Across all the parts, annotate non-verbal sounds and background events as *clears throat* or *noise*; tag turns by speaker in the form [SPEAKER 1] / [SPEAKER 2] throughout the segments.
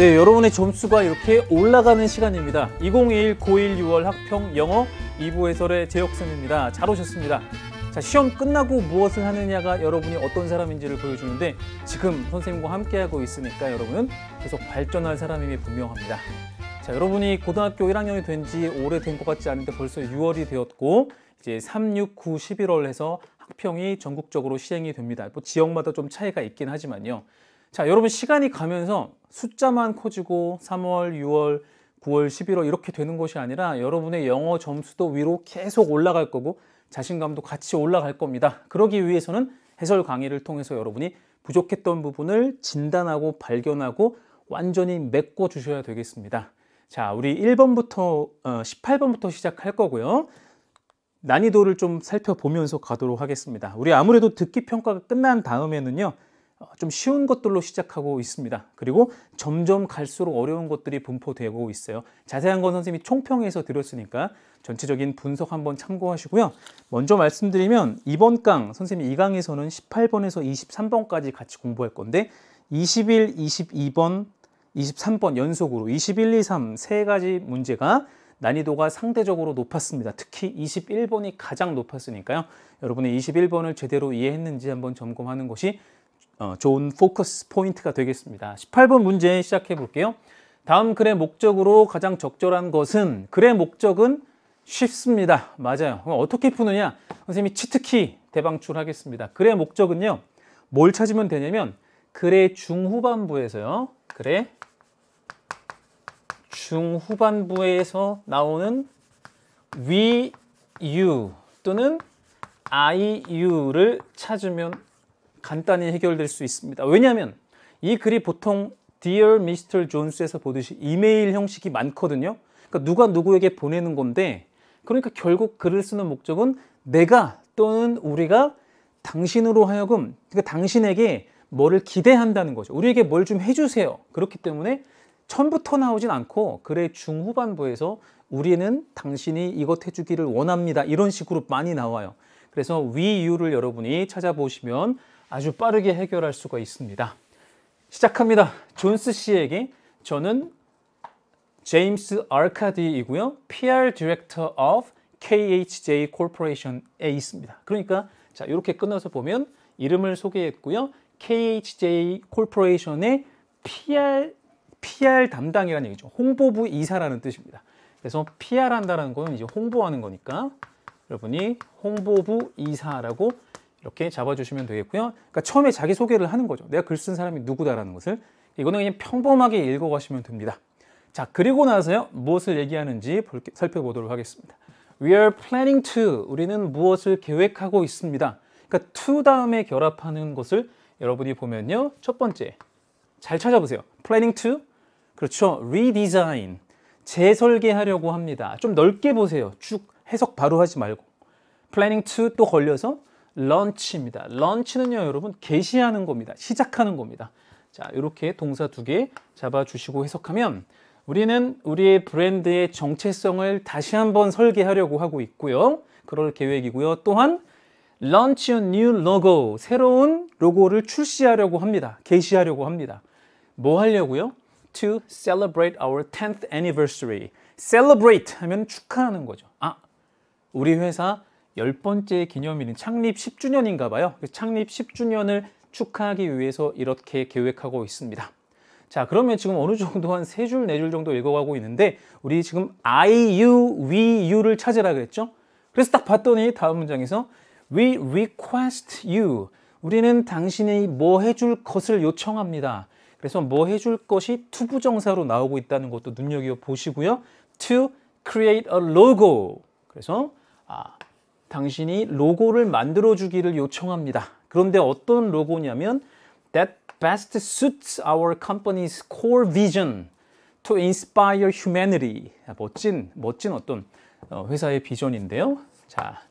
[SPEAKER 1] 네, 여러분의 점수가 이렇게 올라가는 시간입니다. 2021 고1 6월 학평 영어 2부 해설의 제혁쌤입니다. 잘 오셨습니다. 자, 시험 끝나고 무엇을 하느냐가 여러분이 어떤 사람인지를 보여주는데 지금 선생님과 함께하고 있으니까 여러분은 계속 발전할 사람임이 분명합니다. 자, 여러분이 고등학교 1학년이 된 지 오래된 것 같지 않은데 벌써 6월이 되었고 이제 3, 6, 9, 11월 해서 학평이 전국적으로 시행이 됩니다. 뭐 지역마다 좀 차이가 있긴 하지만요. 자, 여러분 시간이 가면서 숫자만 커지고 3월, 6월, 9월, 11월 이렇게 되는 것이 아니라 여러분의 영어 점수도 위로 계속 올라갈 거고 자신감도 같이 올라갈 겁니다. 그러기 위해서는 해설 강의를 통해서 여러분이 부족했던 부분을 진단하고 발견하고 완전히 메꿔 주셔야 되겠습니다. 자, 우리 1번부터 어, 18번부터 시작할 거고요. 난이도를 좀 살펴보면서 가도록 하겠습니다. 우리 아무래도 듣기 평가가 끝난 다음에는요. 어, 좀 쉬운 것들로 시작하고 있습니다. 그리고 점점 갈수록 어려운 것들이 분포되고 있어요. 자세한 건 선생님이 총평에서 드렸으니까 전체적인 분석 한번 참고하시고요. 먼저 말씀드리면 이번 강, 선생님 이강에서는 18번에서 23번까지 같이 공부할 건데 21, 22번, 23번 연속으로 21, 2, 3 세 가지 문제가 난이도가 상대적으로 높았습니다. 특히 21번이 가장 높았으니까요. 여러분의 21번을 제대로 이해했는지 한번 점검하는 것이 어, 좋은 포커스 포인트가 되겠습니다. 18번 문제 시작해 볼게요. 다음 글의 목적으로 가장 적절한 것은 글의 목적은 쉽습니다. 맞아요. 그럼 어떻게 푸느냐? 선생님이 치트키 대방출하겠습니다. 글의 목적은요. 뭘 찾으면 되냐면 글의 중후반부에서요. 글의 중후반부에서 나오는 we, you 또는 I, you를 찾으면 간단히 해결될 수 있습니다. 왜냐하면 이 글이 보통 Dear Mr. Jones에서 보듯이 이메일 형식이 많거든요. 그러니까 누가 누구에게 보내는 건데 그러니까 결국 글을 쓰는 목적은 내가 또는 우리가 당신으로 하여금 그러니까 당신에게 뭐를 기대한다는 거죠. 우리에게 뭘 좀 해주세요. 그렇기 때문에 처음부터 나오진 않고 글의 중후반부에서 우리는 당신이 이것 해주기를 원합니다. 이런 식으로 많이 나와요. 그래서 위유를 여러분이 찾아보시면 아주 빠르게 해결할 수가 있습니다. 시작합니다. 존스 씨에게 저는 제임스 알카디이고요 PR 디렉터 of KHJ Corporation 에 있습니다. 그러니까 자 이렇게 끝나서 보면 이름을 소개했고요. KHJ Corporation의 PR PR 담당이라는 얘기죠. 홍보부 이사라는 뜻입니다. 그래서 PR 한다라는 건 이제 홍보하는 거니까 여러분이 홍보부 이사라고 이렇게 잡아주시면 되겠고요. 그러니까 처음에 자기소개를 하는 거죠. 내가 글 쓴 사람이 누구다라는 것을. 이거는 그냥 평범하게 읽어가시면 됩니다. 자, 그리고 나서요. 무엇을 얘기하는지 볼게, 살펴보도록 하겠습니다. We are planning to. 우리는 무엇을 계획하고 있습니다. 그러니까 to 다음에 결합하는 것을 여러분이 보면요. 첫 번째, 잘 찾아보세요. planning to, 그렇죠. redesign, 재설계하려고 합니다. 좀 넓게 보세요. 쭉 해석 바로 하지 말고. planning to 또 걸려서 런치입니다. 런치는요, 여러분 개시하는 겁니다. 시작하는 겁니다. 자, 이렇게 동사 두 개 잡아주시고 해석하면 우리는 우리의 브랜드의 정체성을 다시 한번 설계하려고 하고 있고요. 그럴 계획이고요. 또한 launch a new logo, 새로운 로고를 출시하려고 합니다. 게시하려고 합니다. 뭐 하려고요? To celebrate our 10th anniversary. celebrate 하면 축하하는 거죠. 아, 우리 회사 열번째 기념일인 창립 10주년인가 봐요. 창립 10주년을 축하하기 위해서 이렇게 계획하고 있습니다. 자 그러면 지금 어느 정도 한 세 줄, 네 줄 정도 읽어가고 있는데 우리 지금 I, U, We, y u 를 찾으라 그랬죠? 그래서 딱 봤더니 다음 문장에서 We request you 우리는 당신이 뭐 해줄 것을 요청합니다. 그래서 뭐 해줄 것이 투부정사로 나오고 있다는 것도 눈여겨보시고요. To create a logo 그래서 아, 당신이 로고를 만들어 주기를 요청합니다. 그런데 어떤 로고냐면 that best suits our company's core vision to inspire humanity. 멋진 멋진 어떤 어, 회사의 비전인데요. 자,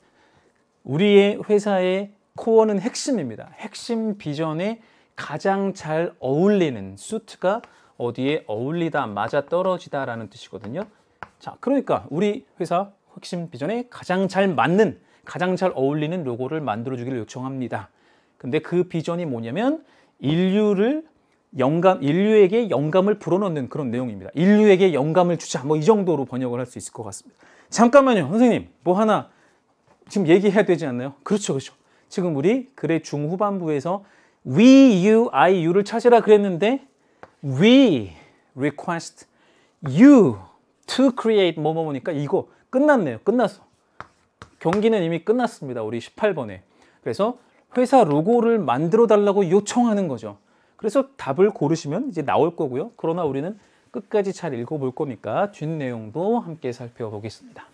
[SPEAKER 1] 우리의 회사의 코어는 핵심입니다. 핵심 비전에 가장 잘 어울리는 수트가 어디에 어울리다, 맞아떨어지다라는 뜻이거든요. 자, 그러니까 우리 회사 핵심 비전에 가장 잘 맞는 가장 잘 어울리는 로고를 만들어 주기를 요청합니다. 근데 그 비전이 뭐냐면 인류를 영감 인류에게 영감을 불어넣는 그런 내용입니다. 인류에게 영감을 주자 뭐이 정도로 번역을 할 수 있을 것 같습니다. 잠깐만요, 선생님 뭐 하나 지금 얘기해야 되지 않나요? 그렇죠, 그렇죠. 지금 우리 글의 중후반부에서 we, you, I, you를 찾으라 그랬는데 we request you to create 뭐 뭐보니까 뭐 이거 끝났네요. 끝났어. 경기는 이미 끝났습니다. 우리 18번에. 그래서 회사 로고를 만들어 달라고 요청하는 거죠. 그래서 답을 고르시면 이제 나올 거고요. 그러나 우리는 끝까지 잘 읽어볼 거니까 뒷내용도 함께 살펴보겠습니다.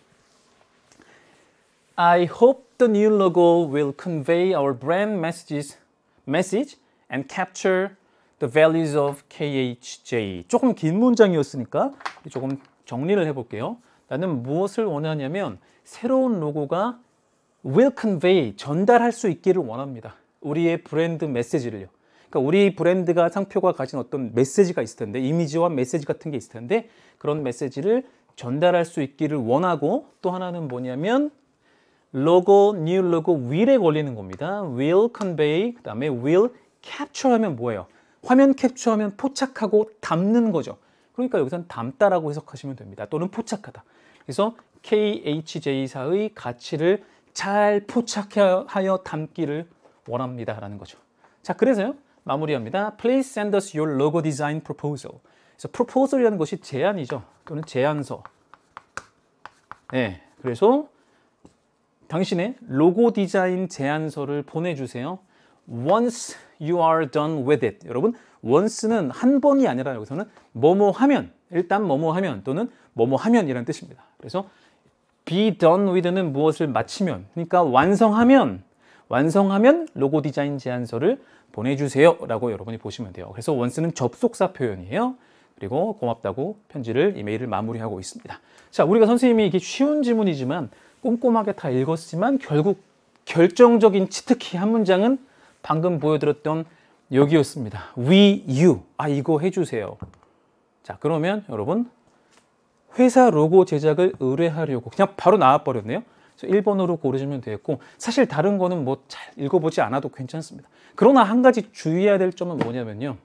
[SPEAKER 1] I hope the new logo will convey our brand messages, message and capture the values of KHJ. 조금 긴 문장이었으니까 조금 정리를 해볼게요. 나는 무엇을 원하냐면 새로운 로고가 will convey, 전달할 수 있기를 원합니다. 우리의 브랜드 메시지를요. 그러니까 우리 브랜드가 상표가 가진 어떤 메시지가 있을 텐데 이미지와 메시지 같은 게 있을 텐데 그런 메시지를 전달할 수 있기를 원하고 또 하나는 뭐냐면 로고, 뉴 로고 will에 걸리는 겁니다. will convey, 그 다음에 will capture 하면 뭐예요? 화면 캡처하면 포착하고 담는 거죠. 그러니까 여기서는 담다라고 해석하시면 됩니다. 또는 포착하다. 그래서 KHJ사의 가치를 잘 포착하여 담기를 원합니다라는 거죠. 자, 그래서요. 마무리합니다. Please send us your logo design proposal. 그래서 proposal이라는 것이 제안이죠. 또는 제안서. 예. 네, 그래서 당신의 로고 디자인 제안서를 보내주세요. Once you are done with it. 여러분, once는 한 번이 아니라 여기서는 뭐뭐 하면, 일단 뭐뭐 하면 또는 뭐뭐 하면이란 뜻입니다. 그래서 be done with는 무엇을 마치면 그러니까 완성하면 완성하면 로고 디자인 제안서를 보내주세요 라고 여러분이 보시면 돼요 그래서 원스는 접속사 표현이에요 그리고 고맙다고 편지를 이메일을 마무리하고 있습니다 자 우리가 선생님이 이게 쉬운 지문이지만 꼼꼼하게 다 읽었지만 결국 결정적인 치트키 한 문장은 방금 보여드렸던 여기였습니다 we, you 아 이거 해주세요 자 그러면 여러분 회사 로고 제작을 의뢰하려고 그냥 바로 나와버렸네요. 1번으로 고르시면 되겠고 사실 다른 거는 뭐 잘 읽어보지 않아도 괜찮습니다. 그러나 한 가지 주의해야 될 점은 뭐냐면요.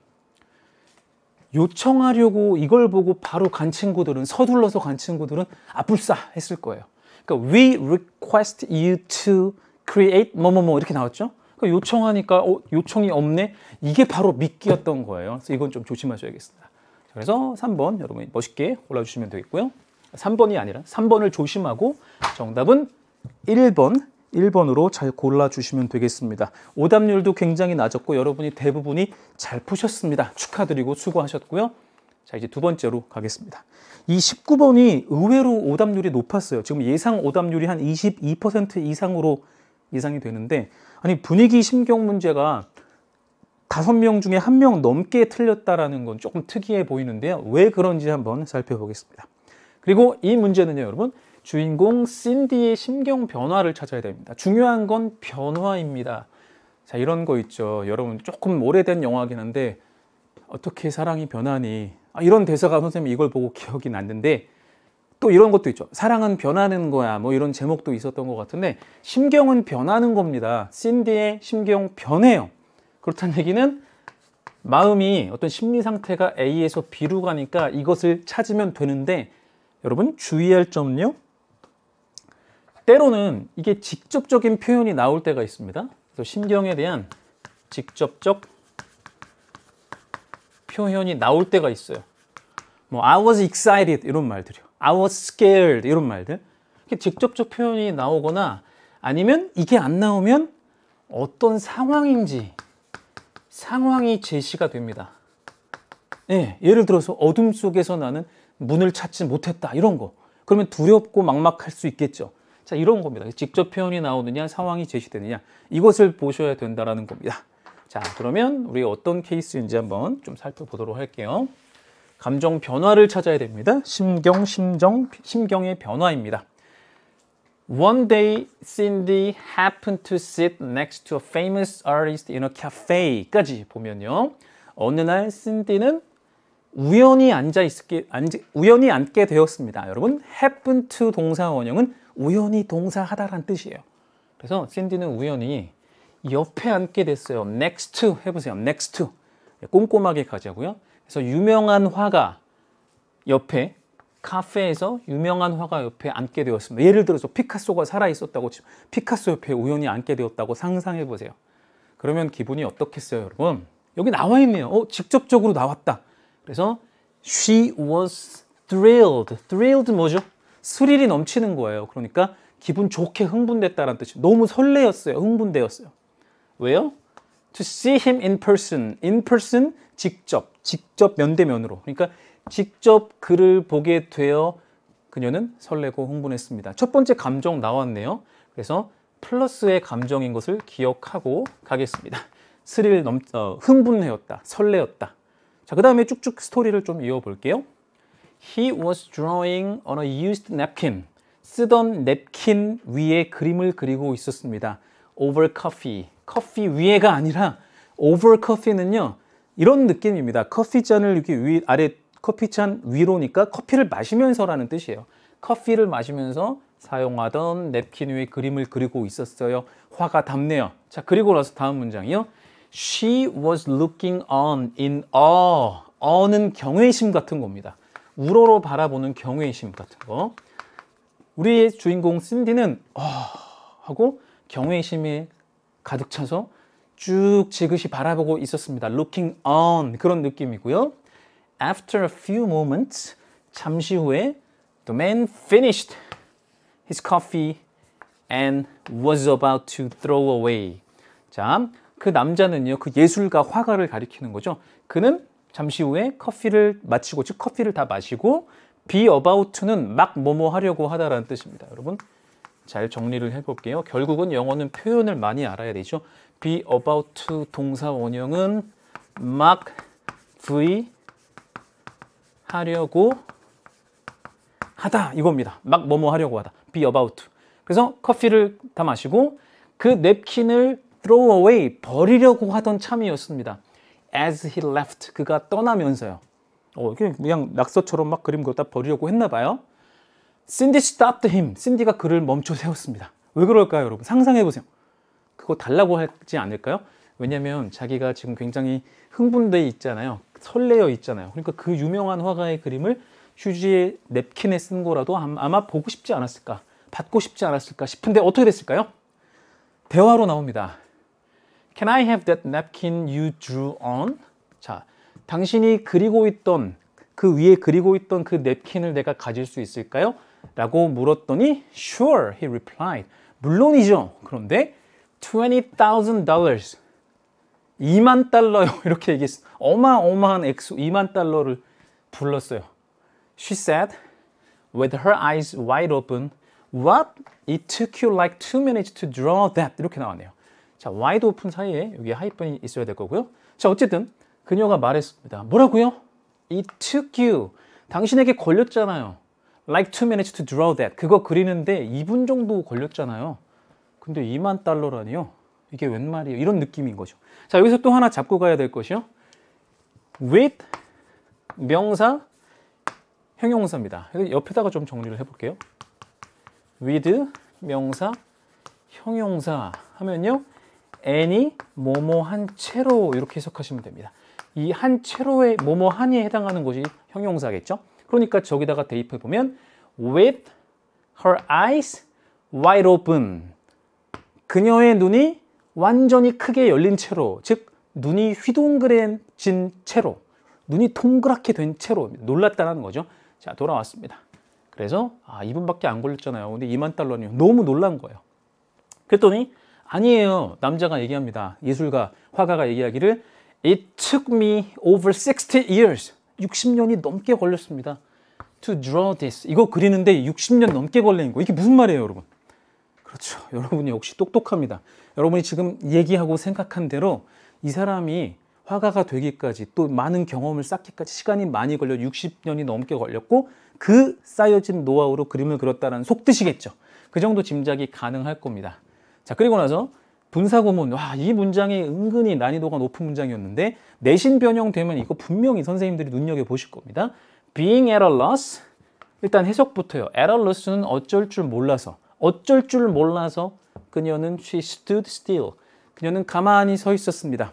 [SPEAKER 1] 요청하려고 이걸 보고 바로 간 친구들은 서둘러서 간 친구들은 아 불사 했을 거예요. 그러니까 we request you to create 뭐뭐뭐 뭐, 뭐 이렇게 나왔죠. 그러니까 요청하니까 어, 요청이 없네 이게 바로 미끼였던 거예요. 그래서 이건 좀 조심하셔야겠습니다. 그래서 3번 여러분 이 멋있게 골라주시면 되겠고요. 3번이 아니라 3번을 조심하고 정답은 1번 1번으로 잘 골라주시면 되겠습니다. 오답률도 굉장히 낮았고 여러분이 대부분이 잘 푸셨습니다. 축하드리고 수고하셨고요. 자 이제 두 번째로 가겠습니다. 이 19번이 의외로 오답률이 높았어요. 지금 예상 오답률이 한 22% 이상으로 예상이 되는데 아니 분위기 심경 문제가 다섯 명 중에 한 명 넘게 틀렸다라는 건 조금 특이해 보이는데요. 왜 그런지 한번 살펴보겠습니다. 그리고 이 문제는요, 여러분. 주인공 신디의 심경 변화를 찾아야 됩니다. 중요한 건 변화입니다. 자, 이런 거 있죠. 여러분, 조금 오래된 영화긴 한데, 어떻게 사랑이 변하니? 아, 이런 대사가 선생님 이걸 이 보고 기억이 났는데, 또 이런 것도 있죠. 사랑은 변하는 거야. 뭐 이런 제목도 있었던 것 같은데, 심경은 변하는 겁니다. 신디의 심경 변해요. 그렇다는 얘기는 마음이 어떤 심리 상태가 A에서 B로 가니까 이것을 찾으면 되는데 여러분 주의할 점은요. 때로는 이게 직접적인 표현이 나올 때가 있습니다. 그래서 심경에 대한 직접적 표현이 나올 때가 있어요. 뭐 I was excited 이런 말들이요. I was scared 이런 말들. 이렇게 직접적 표현이 나오거나 아니면 이게 안 나오면 어떤 상황인지 상황이 제시가 됩니다. 예, 예를 들어서 어둠 속에서 나는 문을 찾지 못했다 이런 거 그러면 두렵고 막막할 수 있겠죠. 자 이런 겁니다. 직접 표현이 나오느냐 상황이 제시되느냐 이것을 보셔야 된다라는 겁니다. 자 그러면 우리 어떤 케이스인지 한번 좀 살펴보도록 할게요. 감정 변화를 찾아야 됩니다. 심경, 심정, 심경의 변화입니다. One day, Cindy happened to sit next to a famous artist in a cafe까지 보면요. 어느 날 신디는 우연히 앉아 있게 우연히 앉게 되었습니다. 여러분, happen to 동사 원형은 우연히 동사하다란 뜻이에요. 그래서 신디는 우연히 옆에 앉게 됐어요. next to 해보세요. next to 꼼꼼하게 가자고요. 그래서 유명한 화가 옆에 카페에서 유명한 화가 옆에 앉게 되었습니다. 예를 들어서 피카소가 살아있었다고 피카소 옆에 우연히 앉게 되었다고 상상해 보세요. 그러면 기분이 어떻겠어요, 여러분? 여기 나와 있네요. 어, 직접적으로 나왔다. 그래서 she was thrilled. thrilled 뭐죠? 스릴이 넘치는 거예요. 그러니까 기분 좋게 흥분됐다라는 뜻이 너무 설레었어요. 흥분되었어요. 왜요? To see him in person. in person 직접, 직접 면대면으로. 그러니까 직접 글을 보게 되어 그녀는 설레고 흥분했습니다. 첫 번째 감정 나왔네요. 그래서 플러스의 감정인 것을 기억하고 가겠습니다. 스릴 넘, 어, 흥분해였다 설레었다. 자, 그 다음에 쭉쭉 스토리를 좀 이어볼게요. He was drawing on a used napkin. 쓰던 냅킨 위에 그림을 그리고 있었습니다. Over coffee. 커피 위에가 아니라 over coffee는요. 이런 느낌입니다. 커피 잔을 이렇게 위 아래 커피잔 위로니까 커피를 마시면서라는 뜻이에요. 커피를 마시면서 사용하던 냅킨 위에 그림을 그리고 있었어요. 화가 답네요. 자, 그리고 나서 다음 문장이요. She was looking on in awe. 어는 경외심 같은 겁니다. 우러러 바라보는 경외심 같은 거. 우리의 주인공 신디는 어 하고 경외심에 가득 차서 쭉 지그시 바라보고 있었습니다. looking on 그런 느낌이고요. After a few moments, 잠시 후에 the man finished his coffee and was about to throw away. 자, 그 남자는요, 그 예술가 화가를 가리키는 거죠. 그는 잠시 후에 커피를 마치고, 즉 커피를 다 마시고 be about to는 막 뭐뭐 하려고 하다라는 뜻입니다. 여러분 잘 정리를 해볼게요. 결국은 영어는 표현을 많이 알아야 되죠. be about to 동사 원형은 막 v 하려고 하다 이겁니다. 막 뭐뭐 하려고 하다. be about. To. 그래서 커피를 다 마시고 그 냅킨을 throw away 버리려고 하던 참이었습니다. as he left 그가 떠나면서요. 어, 그냥 낙서처럼 막 그림 걷다 버리려고 했나 봐요. 신디 stopped him. 신디가 그를 멈춰 세웠습니다. 왜 그럴까요, 여러분? 상상해 보세요. 그거 달라고 하지 않을까요? 왜냐면 자기가 지금 굉장히 흥분돼 있잖아요. 설레어 있잖아요. 그러니까 그 유명한 화가의 그림을 휴지에 냅킨에 쓴 거라도 아마 보고 싶지 않았을까, 받고 싶지 않았을까 싶은데 어떻게 됐을까요? 대화로 나옵니다. Can I have that napkin you drew on? 자, 당신이 그리고 있던 그 위에 그리고 있던 그 냅킨을 내가 가질 수 있을까요? 라고 물었더니 Sure, he replied. 물론이죠. 그런데 $20,000 2만 달러요 이렇게 얘기했어 어마어마한 액수 2만 달러를 불렀어요 She said with her eyes wide open What? It took you like two minutes to draw that 이렇게 나왔네요 자 wide open 사이에 여기 하이픈이 있어야 될 거고요 자 어쨌든 그녀가 말했습니다 뭐라고요? It took you 당신에게 걸렸잖아요 Like two minutes to draw that 그거 그리는데 2분 정도 걸렸잖아요 근데 2만 달러라니요 이게 웬 말이에요? 이런 느낌인 거죠. 자, 여기서 또 하나 잡고 가야 될 것이요. with 명사 형용사입니다. 옆에다가 좀 정리를 해볼게요. with 명사 형용사 하면요. any 뭐뭐 한 채로 이렇게 해석하시면 됩니다. 이 한 채로의 뭐뭐 한에 해당하는 것이 형용사겠죠? 그러니까 저기다가 대입해보면 with her eyes wide open 그녀의 눈이 완전히 크게 열린 채로 즉 눈이 휘둥그레진 채로 눈이 동그랗게 된 채로 놀랐다는 거죠. 자 돌아왔습니다. 그래서 아 2분밖에 안 걸렸잖아요. 근데 2만 달러네요. 너무 놀란 거예요. 그랬더니 아니에요. 남자가 얘기합니다. 예술가, 화가가 얘기하기를 It took me over 60 years. 60년이 넘게 걸렸습니다. To draw this. 이거 그리는데 60년 넘게 걸린 거. 이게 무슨 말이에요, 여러분? 그렇죠. 여러분이 역시 똑똑합니다. 여러분이 지금 얘기하고 생각한 대로 이 사람이 화가가 되기까지 또 많은 경험을 쌓기까지 시간이 많이 걸려 60년이 넘게 걸렸고 그 쌓여진 노하우로 그림을 그렸다는 속뜻이겠죠. 그 정도 짐작이 가능할 겁니다. 자 그리고 나서 분사구문 와 이 문장이 은근히 난이도가 높은 문장이었는데 내신 변형되면 이거 분명히 선생님들이 눈여겨보실 겁니다. being at a loss 일단 해석부터요. at a loss는 어쩔 줄 몰라서 어쩔 줄 몰라서 그녀는 she stood still. 그녀는 가만히 서 있었습니다.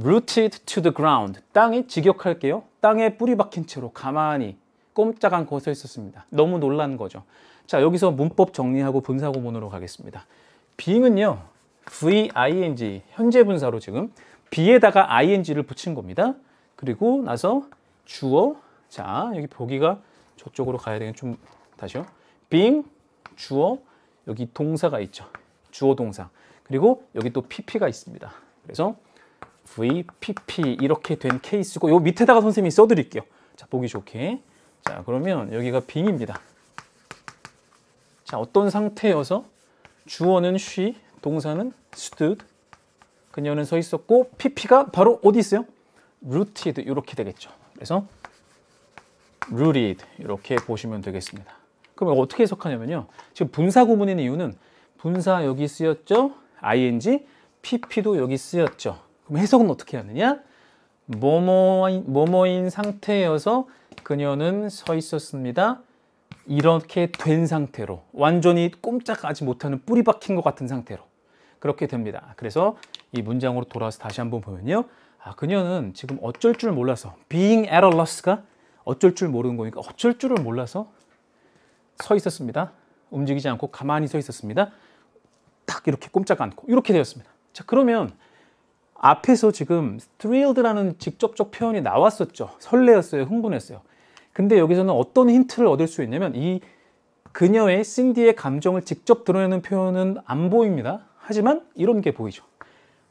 [SPEAKER 1] rooted to the ground. 땅이 직역할게요 땅에 뿌리 박힌 채로 가만히 꼼짝안 거서 있었습니다. 너무 놀란 거죠. 자, 여기서 문법 정리하고 분사 구문으로 가겠습니다. being은요. ving 현재 분사로 지금 be에다가 ing를 붙인 겁니다. 그리고 나서 주어 자, 여기 보기가 저쪽으로 가야 되는 좀 다시요. being 주어 여기 동사가 있죠. 주어 동사. 그리고 여기 또 pp가 있습니다. 그래서 vpp 이렇게 된 케이스고 요 밑에다가 선생님이 써드릴게요. 자 보기 좋게. 자 그러면 여기가 빙입니다. 자 어떤 상태여서 주어는 she, 동사는 stood, 그녀는 서 있었고 pp가 바로 어디 있어요? rooted 이렇게 되겠죠. 그래서 rooted 이렇게 보시면 되겠습니다. 그럼 어떻게 해석하냐면요. 지금 분사 구문인 이유는 분사 여기 쓰였죠. ing, pp도 여기 쓰였죠. 그럼 해석은 어떻게 하느냐? 뭐뭐인, 뭐뭐인 상태여서 그녀는 서 있었습니다. 이렇게 된 상태로 완전히 꼼짝하지 못하는 뿌리 박힌 것 같은 상태로 그렇게 됩니다. 그래서 이 문장으로 돌아와서 다시 한번 보면요. 아, 그녀는 지금 어쩔 줄 몰라서 being at a loss가 어쩔 줄 모르는 거니까 어쩔 줄을 몰라서 서 있었습니다. 움직이지 않고 가만히 서 있었습니다. 딱 이렇게 꼼짝 않고 이렇게 되었습니다. 자 그러면 앞에서 지금 thrille드라는 직접적 표현이 나왔었죠. 설레었어요. 흥분했어요. 근데 여기서는 어떤 힌트를 얻을 수 있냐면 이 그녀의 신디의 감정을 직접 드러내는 표현은 안 보입니다. 하지만 이런 게 보이죠.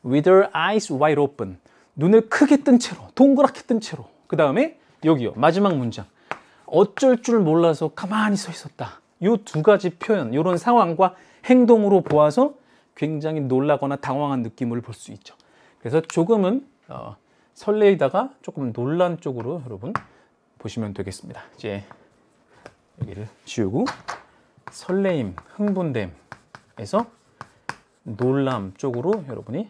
[SPEAKER 1] With her eyes wide open. 눈을 크게 뜬 채로, 동그랗게 뜬 채로. 그 다음에 여기요. 마지막 문장. 어쩔 줄 몰라서 가만히 서 있었다. 이 두 가지 표현, 이런 상황과 행동으로 보아서 굉장히 놀라거나 당황한 느낌을 볼 수 있죠. 그래서 조금은 어, 설레이다가 조금 놀란 쪽으로 여러분 보시면 되겠습니다. 이제 여기를 지우고 설레임, 흥분됨에서 놀람 쪽으로 여러분이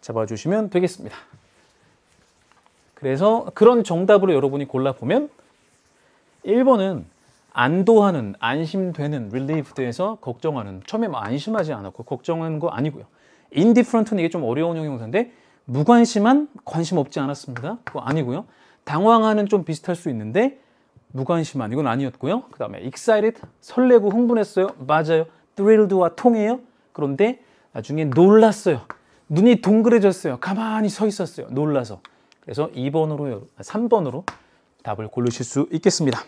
[SPEAKER 1] 잡아주시면 되겠습니다. 그래서 그런 정답으로 여러분이 골라보면 1번은 안도하는, 안심되는, relieved에서 걱정하는. 처음에 뭐 안심하지 않았고 걱정하는 거 아니고요. indifferent는 이게 좀 어려운 형용사인데 무관심한 관심 없지 않았습니다. 그거 아니고요. 당황하는 좀 비슷할 수 있는데 무관심한 이건 아니었고요. 그 다음에 excited 설레고 흥분했어요. 맞아요. thrilled와 통해요. 그런데 나중에 놀랐어요. 눈이 동그래졌어요. 가만히 서 있었어요. 놀라서. 그래서 2번으로 3번으로 답을 고르실 수 있겠습니다.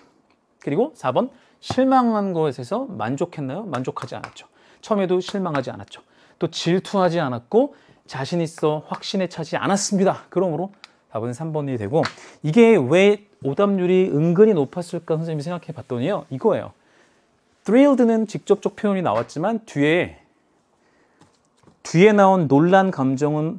[SPEAKER 1] 그리고 4번 실망한 것에서 만족했나요? 만족하지 않았죠. 처음에도 실망하지 않았죠. 또 질투하지 않았고 자신 있어 확신에 차지 않았습니다. 그러므로 답은 3번이 되고 이게 왜 오답률이 은근히 높았을까 선생님이 생각해 봤더니요. 이거예요. thrilled는 직접적 표현이 나왔지만 뒤에 뒤에 나온 놀란 감정은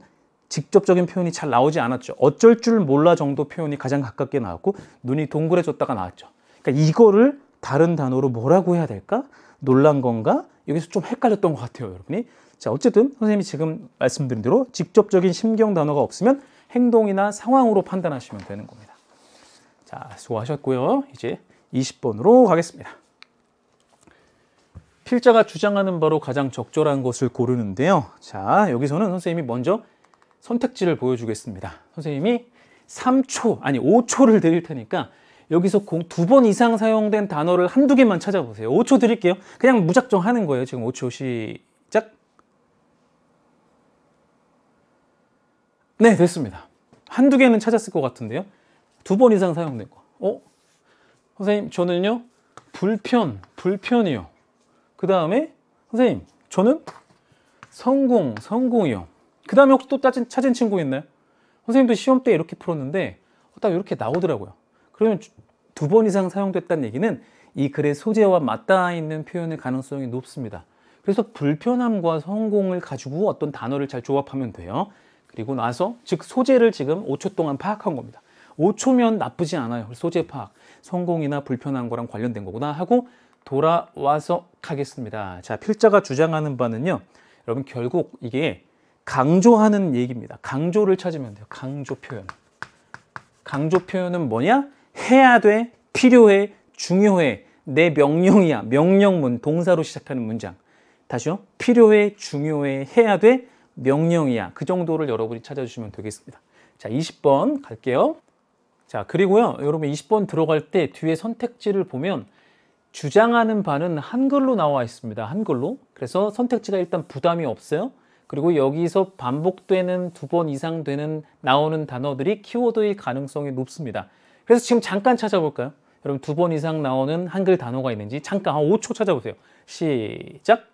[SPEAKER 1] 직접적인 표현이 잘 나오지 않았죠. 어쩔 줄 몰라 정도 표현이 가장 가깝게 나왔고 눈이 동그래졌다가 나왔죠. 그러니까 이거를 다른 단어로 뭐라고 해야 될까? 놀란 건가? 여기서 좀 헷갈렸던 것 같아요, 여러분이. 자, 어쨌든 선생님이 지금 말씀드린 대로 직접적인 심경 단어가 없으면 행동이나 상황으로 판단하시면 되는 겁니다. 자, 수고하셨고요. 이제 20번으로 가겠습니다. 필자가 주장하는 바로 가장 적절한 것을 고르는데요. 자, 여기서는 선생님이 먼저 선택지를 보여주겠습니다. 선생님이 3초, 아니 5초를 드릴 테니까 여기서 두 번 이상 사용된 단어를 한두 개만 찾아보세요. 5초 드릴게요. 그냥 무작정 하는 거예요. 지금 5초 시작. 네, 됐습니다. 한두 개는 찾았을 것 같은데요. 두 번 이상 사용된 거. 어? 선생님, 저는요. 불편, 불편이요. 그 다음에 선생님, 저는 성공, 성공이요. 그 다음에 혹시 또 찾은, 찾은 친구 있나요? 선생님도 시험 때 이렇게 풀었는데 딱 이렇게 나오더라고요. 그러면 두 번 이상 사용됐다는 얘기는 이 글의 소재와 맞닿아 있는 표현의 가능성이 높습니다. 그래서 불편함과 성공을 가지고 어떤 단어를 잘 조합하면 돼요. 그리고 나서 즉 소재를 지금 5초 동안 파악한 겁니다. 5초면 나쁘지 않아요. 소재 파악. 성공이나 불편한 거랑 관련된 거구나 하고 돌아와서 가겠습니다 자, 필자가 주장하는 바는요. 여러분 결국 이게 강조하는 얘기입니다. 강조를 찾으면 돼요. 강조 표현. 강조 표현은 뭐냐? 해야 돼, 필요해, 중요해. 내 명령이야. 명령문, 동사로 시작하는 문장. 다시요. 필요해, 중요해, 해야 돼, 명령이야. 그 정도를 여러분이 찾아주시면 되겠습니다. 자, 20번 갈게요. 자, 그리고요. 여러분 20번 들어갈 때 뒤에 선택지를 보면 주장하는 바는 한글로 나와 있습니다. 한글로. 그래서 선택지가 일단 부담이 없어요. 그리고 여기서 반복되는 두 번 이상 되는 나오는 단어들이 키워드의 가능성이 높습니다. 그래서 지금 잠깐 찾아볼까요? 여러분 두 번 이상 나오는 한글 단어가 있는지 잠깐 한 5초 찾아보세요. 시작!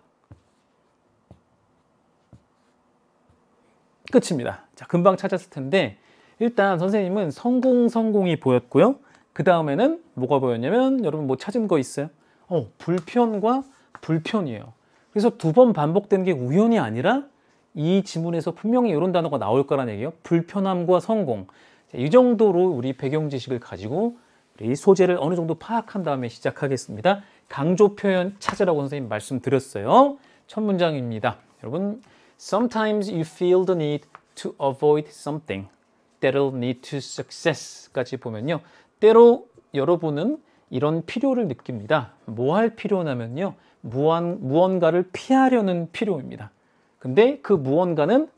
[SPEAKER 1] 끝입니다. 자, 금방 찾았을 텐데 일단 선생님은 성공, 성공이 보였고요. 그 다음에는 뭐가 보였냐면 여러분 뭐 찾은 거 있어요? 어, 불편과 불편이에요. 그래서 두 번 반복되는 게 우연이 아니라 이 지문에서 분명히 이런 단어가 나올 거란 얘기예요. 불편함과 성공. 이 정도로 우리 배경 지식을 가지고 이 소재를 어느 정도 파악한 다음에 시작하겠습니다. 강조 표현 찾으라고 선생님 말씀드렸어요. 첫 문장입니다. 여러분, sometimes you feel the need to avoid something that'll need to success까지 보면요. 때로 여러분은 이런 필요를 느낍니다. 뭐 할 필요냐면요. 무한, 무언가를 피하려는 필요입니다. 근데 그 무언가는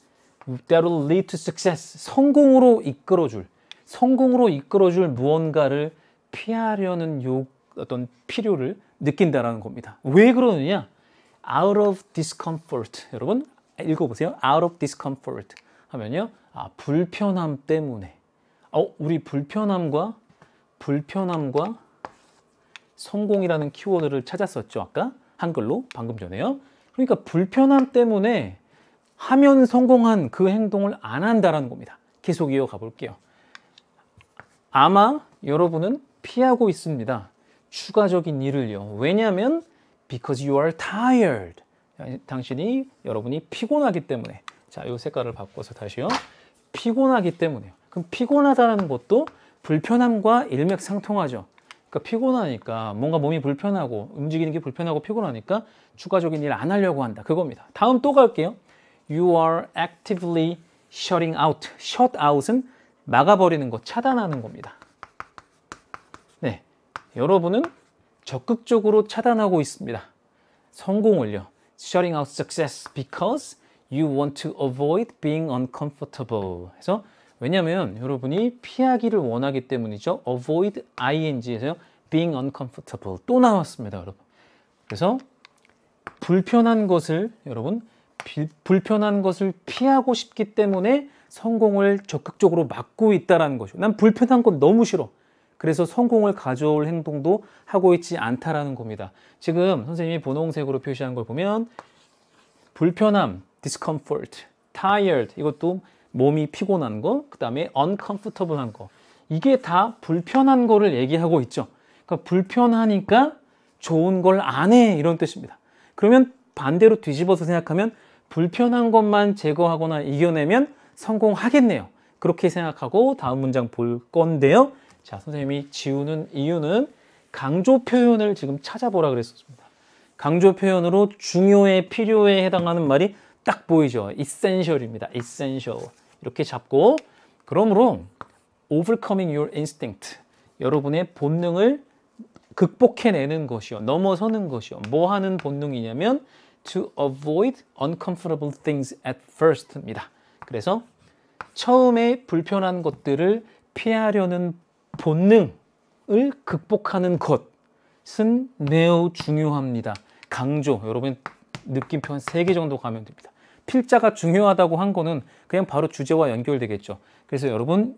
[SPEAKER 1] that will lead to success. 성공으로 이끌어줄, 성공으로 이끌어줄 무언가를 피하려는 요 어떤 필요를 느낀다라는 겁니다. 왜 그러느냐? Out of discomfort. 여러분 읽어보세요. Out of discomfort 하면요, 아 불편함 때문에. 어, 우리 불편함과 불편함과 성공이라는 키워드를 찾았었죠. 아까 한글로 방금 전에요. 그러니까 불편함 때문에 하면 성공한 그 행동을 안 한다라는 겁니다. 계속 이어가 볼게요. 아마 여러분은 피하고 있습니다. 추가적인 일을요. 왜냐하면 because you are tired. 당신이 여러분이 피곤하기 때문에 자, 이 색깔을 바꿔서 다시요. 피곤하기 때문에요. 그럼 피곤하다는 것도 불편함과 일맥상통하죠. 그러니까 피곤하니까 뭔가 몸이 불편하고 움직이는 게 불편하고 피곤하니까 추가적인 일 안 하려고 한다. 그겁니다. 다음 또 갈게요. you are actively shutting out. shut out은 막아버리는 것, 차단하는 겁니다. 네, 여러분은 적극적으로 차단하고 있습니다. 성공을요. shutting out success because you want to avoid being uncomfortable. 해서 왜냐면 하 여러분이 피하기를 원하기 때문이죠. avoid ing에서요. being uncomfortable 또 나왔습니다, 여러분. 그래서 불편한 것을 여러분 비, 불편한 것을 피하고 싶기 때문에 성공을 적극적으로 막고 있다는 거죠. 난 불편한 건 너무 싫어. 그래서 성공을 가져올 행동도 하고 있지 않다라는 겁니다. 지금 선생님이 분홍색으로 표시한 걸 보면 불편함, discomfort, tired 이것도 몸이 피곤한 거, 그다음에 uncomfortable한 거. 이게 다 불편한 거를 얘기하고 있죠. 그러니까 불편하니까 좋은 걸 안 해 이런 뜻입니다. 그러면 반대로 뒤집어서 생각하면 불편한 것만 제거하거나 이겨내면 성공하겠네요. 그렇게 생각하고 다음 문장 볼 건데요. 자, 선생님이 지우는 이유는 강조 표현을 지금 찾아보라 그랬었습니다. 강조 표현으로 중요해, 필요에 해당하는 말이 딱 보이죠. essential입니다. essential. 이렇게 잡고 그러므로 overcoming your instinct. 여러분의 본능을 극복해내는 것이요. 넘어서는 것이요. 뭐 하는 본능이냐면 to avoid uncomfortable things at first입니다. 그래서 처음에 불편한 것들을 피하려는 본능을 극복하는 것은 매우 중요합니다. 강조, 여러분 느낌표 한 세 개 정도 가면 됩니다. 필자가 중요하다고 한 거는 그냥 바로 주제와 연결되겠죠. 그래서 여러분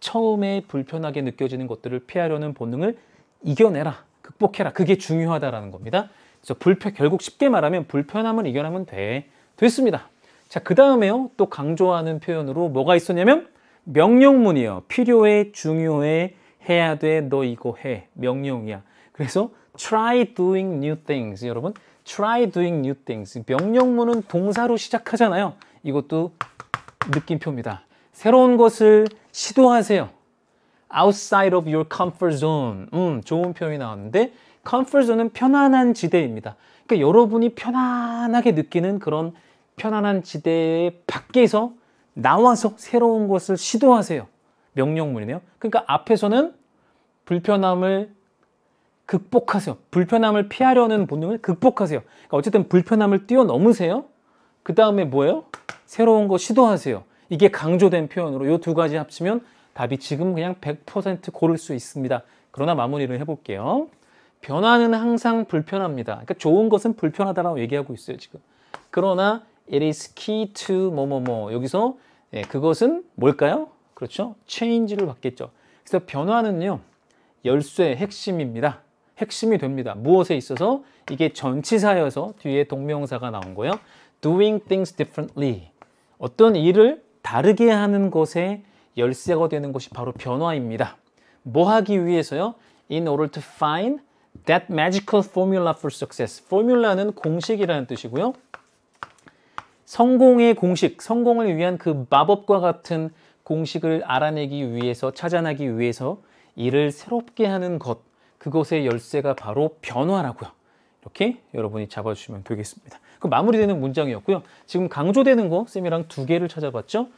[SPEAKER 1] 처음에 불편하게 느껴지는 것들을 피하려는 본능을 이겨내라, 극복해라. 그게 중요하다라는 겁니다. 그래서 불편 결국 쉽게 말하면 불편함을 이겨내면 돼. 됐습니다. 자, 그 다음에요. 또 강조하는 표현으로 뭐가 있었냐면 명령문이에요. 필요해, 중요해, 해야 돼, 너 이거 해. 명령이야. 그래서 try doing new things. 여러분, try doing new things. 명령문은 동사로 시작하잖아요. 이것도 느낌표입니다. 새로운 것을 시도하세요. outside of your comfort zone. 음, 좋은 표현이 나왔는데 컴포트존은 편안한 지대입니다. 그러니까 여러분이 편안하게 느끼는 그런 편안한 지대 밖에서 나와서 새로운 것을 시도하세요. 명령문이네요. 그러니까 앞에서는 불편함을 극복하세요. 불편함을 피하려는 본능을 극복하세요. 그러니까 어쨌든 불편함을 뛰어넘으세요. 그 다음에 뭐예요? 새로운 거 시도하세요. 이게 강조된 표현으로 이 두 가지 합치면 답이 지금 그냥 100% 고를 수 있습니다. 그러나 마무리를 해볼게요. 변화는 항상 불편합니다. 그러니까 좋은 것은 불편하다라고 얘기하고 있어요, 지금. 그러나 it is key to 뭐뭐뭐 뭐, 뭐. 여기서 예, 그것은 뭘까요? 그렇죠? change를 받겠죠. 그래서 변화는요. 열쇠의 핵심입니다. 핵심이 됩니다. 무엇에 있어서 이게 전치사여서 뒤에 동명사가 나온 거예요. doing things differently. 어떤 일을 다르게 하는 것에 열쇠가 되는 것이 바로 변화입니다. 뭐 하기 위해서요? in order to find That magical formula for success. formula는 공식이라는 뜻이고요. 성공의 공식, 성공을 위한 그 마법과 같은 공식을 알아내기 위해서, 찾아나기 위해서 이를 새롭게 하는 것, 그것의 열쇠가 바로 변화라고요. 이렇게 여러분이 잡아주시면 되겠습니다. 그 마무리되는 문장이었고요. 지금 강조되는 거 쌤이랑 두 개를 찾아봤죠.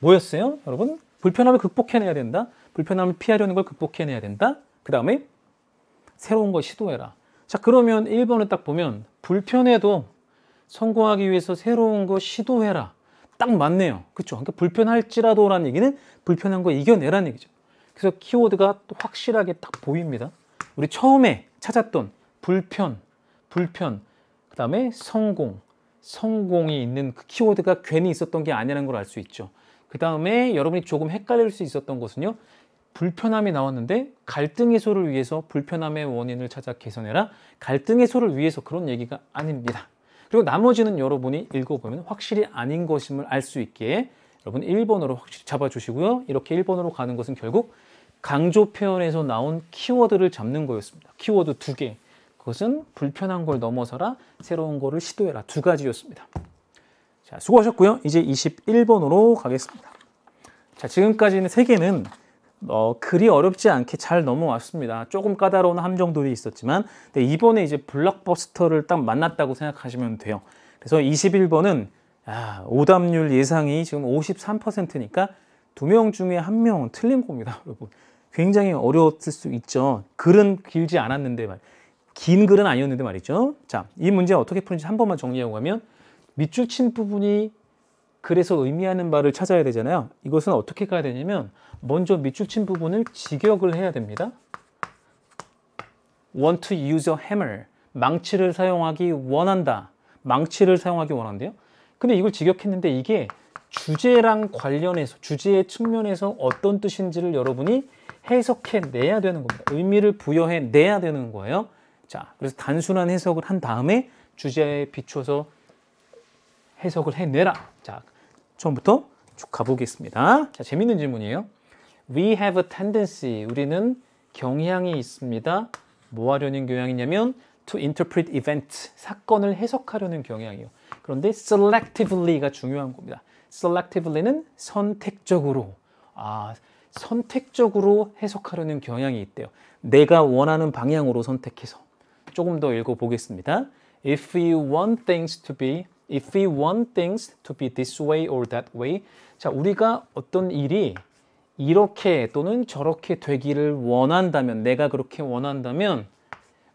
[SPEAKER 1] 뭐였어요? 여러분 불편함을 극복해내야 된다. 불편함을 피하려는 걸 극복해내야 된다. 그 다음에 새로운 거 시도해라. 자 그러면 1번을 딱 보면 불편해도 성공하기 위해서 새로운 거 시도해라. 딱 맞네요. 그렇죠? 그러니까 불편할지라도 라는 얘기는 불편한 거 이겨내라는 얘기죠. 그래서 키워드가 또 확실하게 딱 보입니다. 우리 처음에 찾았던 불편, 불편, 그 다음에 성공, 성공이 있는 그 키워드가 괜히 있었던 게 아니라는 걸 알 수 있죠. 그 다음에 여러분이 조금 헷갈릴 수 있었던 것은요. 불편함이 나왔는데 갈등 해소를 위해서 불편함의 원인을 찾아 개선해라 갈등 해소를 위해서 그런 얘기가 아닙니다 그리고 나머지는 여러분이 읽어보면 확실히 아닌 것임을 알 수 있게 여러분 1번으로 확실히 잡아주시고요 이렇게 1번으로 가는 것은 결국 강조 표현에서 나온 키워드를 잡는 거였습니다 키워드 두개 그것은 불편한 걸 넘어서라 새로운 거를 시도해라 두 가지였습니다 자 수고하셨고요 이제 21번으로 가겠습니다 자 지금까지는 3개는 어, 그리 어렵지 않게 잘 넘어왔습니다. 조금 까다로운 함정들이 있었지만 근데 이번에 이제 블록버스터를 딱 만났다고 생각하시면 돼요. 그래서 21번은 아, 오답률 예상이 지금 53%니까 두 명 중에 한 명은 틀린 겁니다, 여러분. 굉장히 어려웠을 수 있죠. 글은 길지 않았는데 말. 긴 글은 아니었는데 말이죠. 자, 이 문제 어떻게 푸는지 한 번만 정리하고 가면 밑줄 친 부분이 그래서 의미하는 바를 찾아야 되잖아요. 이것은 어떻게 가야 되냐면 먼저 밑줄 친 부분을 직역을 해야 됩니다. want to use a hammer. 망치를 사용하기 원한다. 망치를 사용하기 원한대요. 근데 이걸 직역했는데 이게 주제랑 관련해서 주제의 측면에서 어떤 뜻인지를 여러분이 해석해 내야 되는 겁니다. 의미를 부여해 내야 되는 거예요. 자, 그래서 단순한 해석을 한 다음에 주제에 비춰서 해석을 해내라. 자, 처음부터 쭉 가보겠습니다. 자, 재밌는 질문이에요. We have a tendency. 우리는 경향이 있습니다. 뭐 하려는 경향이냐면 to interpret event. 사건을 해석하려는 경향이요. 그런데 selectively가 중요한 겁니다. selectively는 선택적으로. 아, 선택적으로 해석하려는 경향이 있대요. 내가 원하는 방향으로 선택해서. 조금 더 읽어보겠습니다. If you want things to be If we want things to be this way or that way. 자, 우리가 어떤 일이 이렇게 또는 저렇게 되기를 원한다면, 내가 그렇게 원한다면,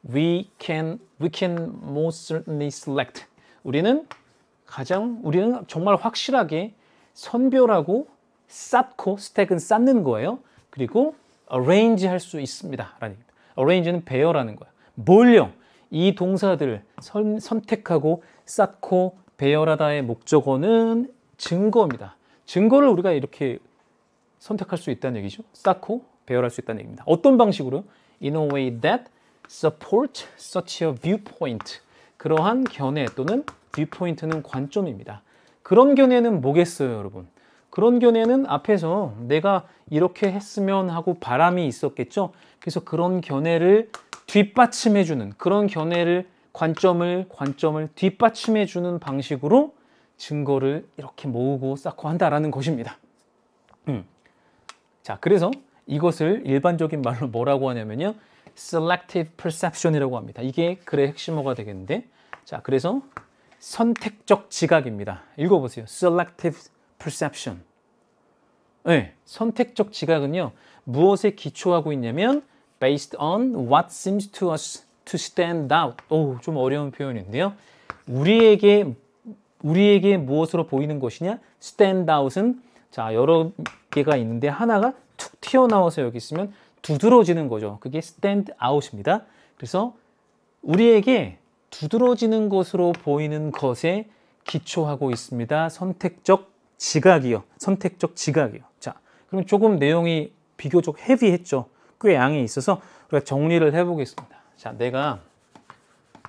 [SPEAKER 1] we can, we can most certainly select. 우리는 가장, 우리는 정말 확실하게 선별하고 쌓고, 스택은 쌓는 거예요. 그리고 arrange 할 수 있습니다. arrange는 배열하는 거야. 몰려. 이 동사들을 선, 택하고 쌓고 배열하다의 목적어는 증거입니다. 증거를 우리가 이렇게 선택할 수 있다는 얘기죠. 쌓고 배열할 수 있다는 얘기입니다. 어떤 방식으로? In a way that support such a viewpoint. 그러한 견해 또는 viewpoint는 관점입니다. 그런 견해는 뭐겠어요, 여러분? 그런 견해는 앞에서 내가 이렇게 했으면 하고 바람이 있었겠죠. 그래서 그런 견해를 뒷받침해주는 그런 견해를 관점을 관점을 뒷받침해 주는 방식으로 증거를 이렇게 모으고 쌓고 한다라는 것입니다. 음. 자, 그래서 이것을 일반적인 말로 뭐라고 하냐면요. selective perception이라고 합니다. 이게 글의 핵심어가 되겠는데. 자, 그래서 선택적 지각입니다. 읽어 보세요. selective perception. 네, 선택적 지각은요. 무엇에 기초하고 있냐면 based on what seems to us to stand out. 오, 좀 어려운 표현인데요. 우리에게 우리에게 무엇으로 보이는 것이냐? stand out은 자, 여러 개가 있는데 하나가 툭 튀어나와서 여기 있으면 두드러지는 거죠. 그게 stand out입니다. 그래서 우리에게 두드러지는 것으로 보이는 것에 기초하고 있습니다. 선택적 지각이요. 선택적 지각이요. 자, 그럼 조금 내용이 비교적 헤비했죠. 꽤 양이 있어서 우리가 정리를 해보겠습니다. 자, 내가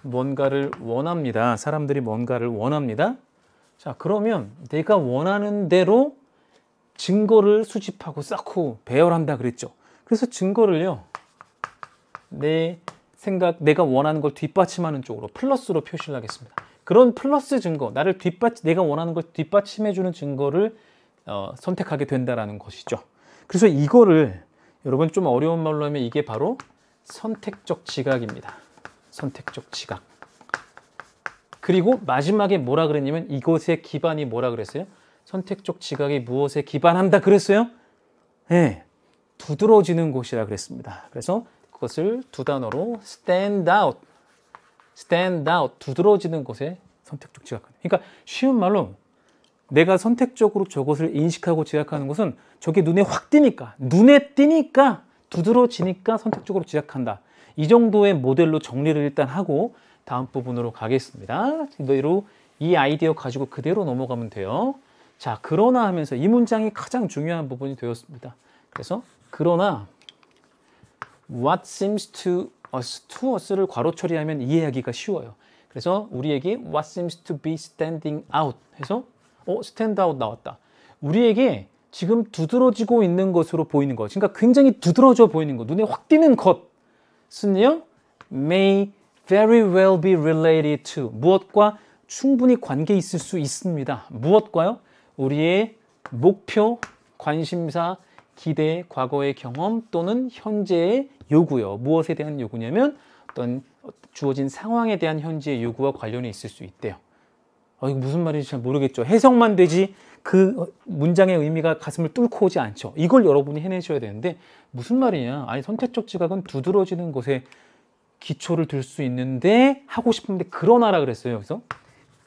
[SPEAKER 1] 뭔가를 원합니다. 사람들이 뭔가를 원합니다. 자, 그러면 내가 원하는 대로 증거를 수집하고 쌓고 배열한다 그랬죠. 그래서 증거를요. 내 생각, 내가 원하는 걸 뒷받침하는 쪽으로 플러스로 표시를 하겠습니다. 그런 플러스 증거, 나를 뒷받침, 내가 원하는 걸 뒷받침해주는 증거를 어, 선택하게 된다라는 것이죠. 그래서 이거를 여러분 좀 어려운 말로 하면 이게 바로 선택적 지각입니다. 선택적 지각. 그리고 마지막에 뭐라 그랬냐면 이것의 기반이 뭐라 그랬어요? 선택적 지각이 무엇에 기반한다 그랬어요? 예. 네. 두드러지는 곳이라 그랬습니다. 그래서 그것을 두 단어로 stand out. stand out. 두드러지는 곳에 선택적 지각. 그러니까 쉬운 말로 내가 선택적으로 저것을 인식하고 지각하는 것은 저게 눈에 확 띄니까, 눈에 띄니까 두드러지니까 선택적으로 지적한다. 이 정도의 모델로 정리를 일단 하고 다음 부분으로 가겠습니다. 그대로 이 아이디어 가지고 그대로 넘어가면 돼요. 자, 그러나 하면서 이 문장이 가장 중요한 부분이 되었습니다. 그래서 그러나 what seems to us to us를 괄호 처리하면 이해하기가 쉬워요. 그래서 우리에게 what seems to be standing out 해서 어, stand out 나왔다. 우리에게 지금 두드러지고 있는 것으로 보이는 것. 그러니까 굉장히 두드러져 보이는 것. 눈에 확 띄는 것은요. may very well be related to 무엇과 충분히 관계 있을 수 있습니다. 무엇과요? 우리의 목표, 관심사, 기대, 과거의 경험 또는 현재의 요구요. 무엇에 대한 요구냐면 어떤 주어진 상황에 대한 현재의 요구와 관련이 있을 수 있대요. 어, 이거 무슨 말인지 잘 모르겠죠. 해석만 되지 그 문장의 의미가 가슴을 뚫고 오지 않죠. 이걸 여러분이 해내셔야 되는데 무슨 말이냐. 아니 선택적 지각은 두드러지는 것에 기초를 둘 수 있는데 하고 싶은데 그러나라 그랬어요. 그래서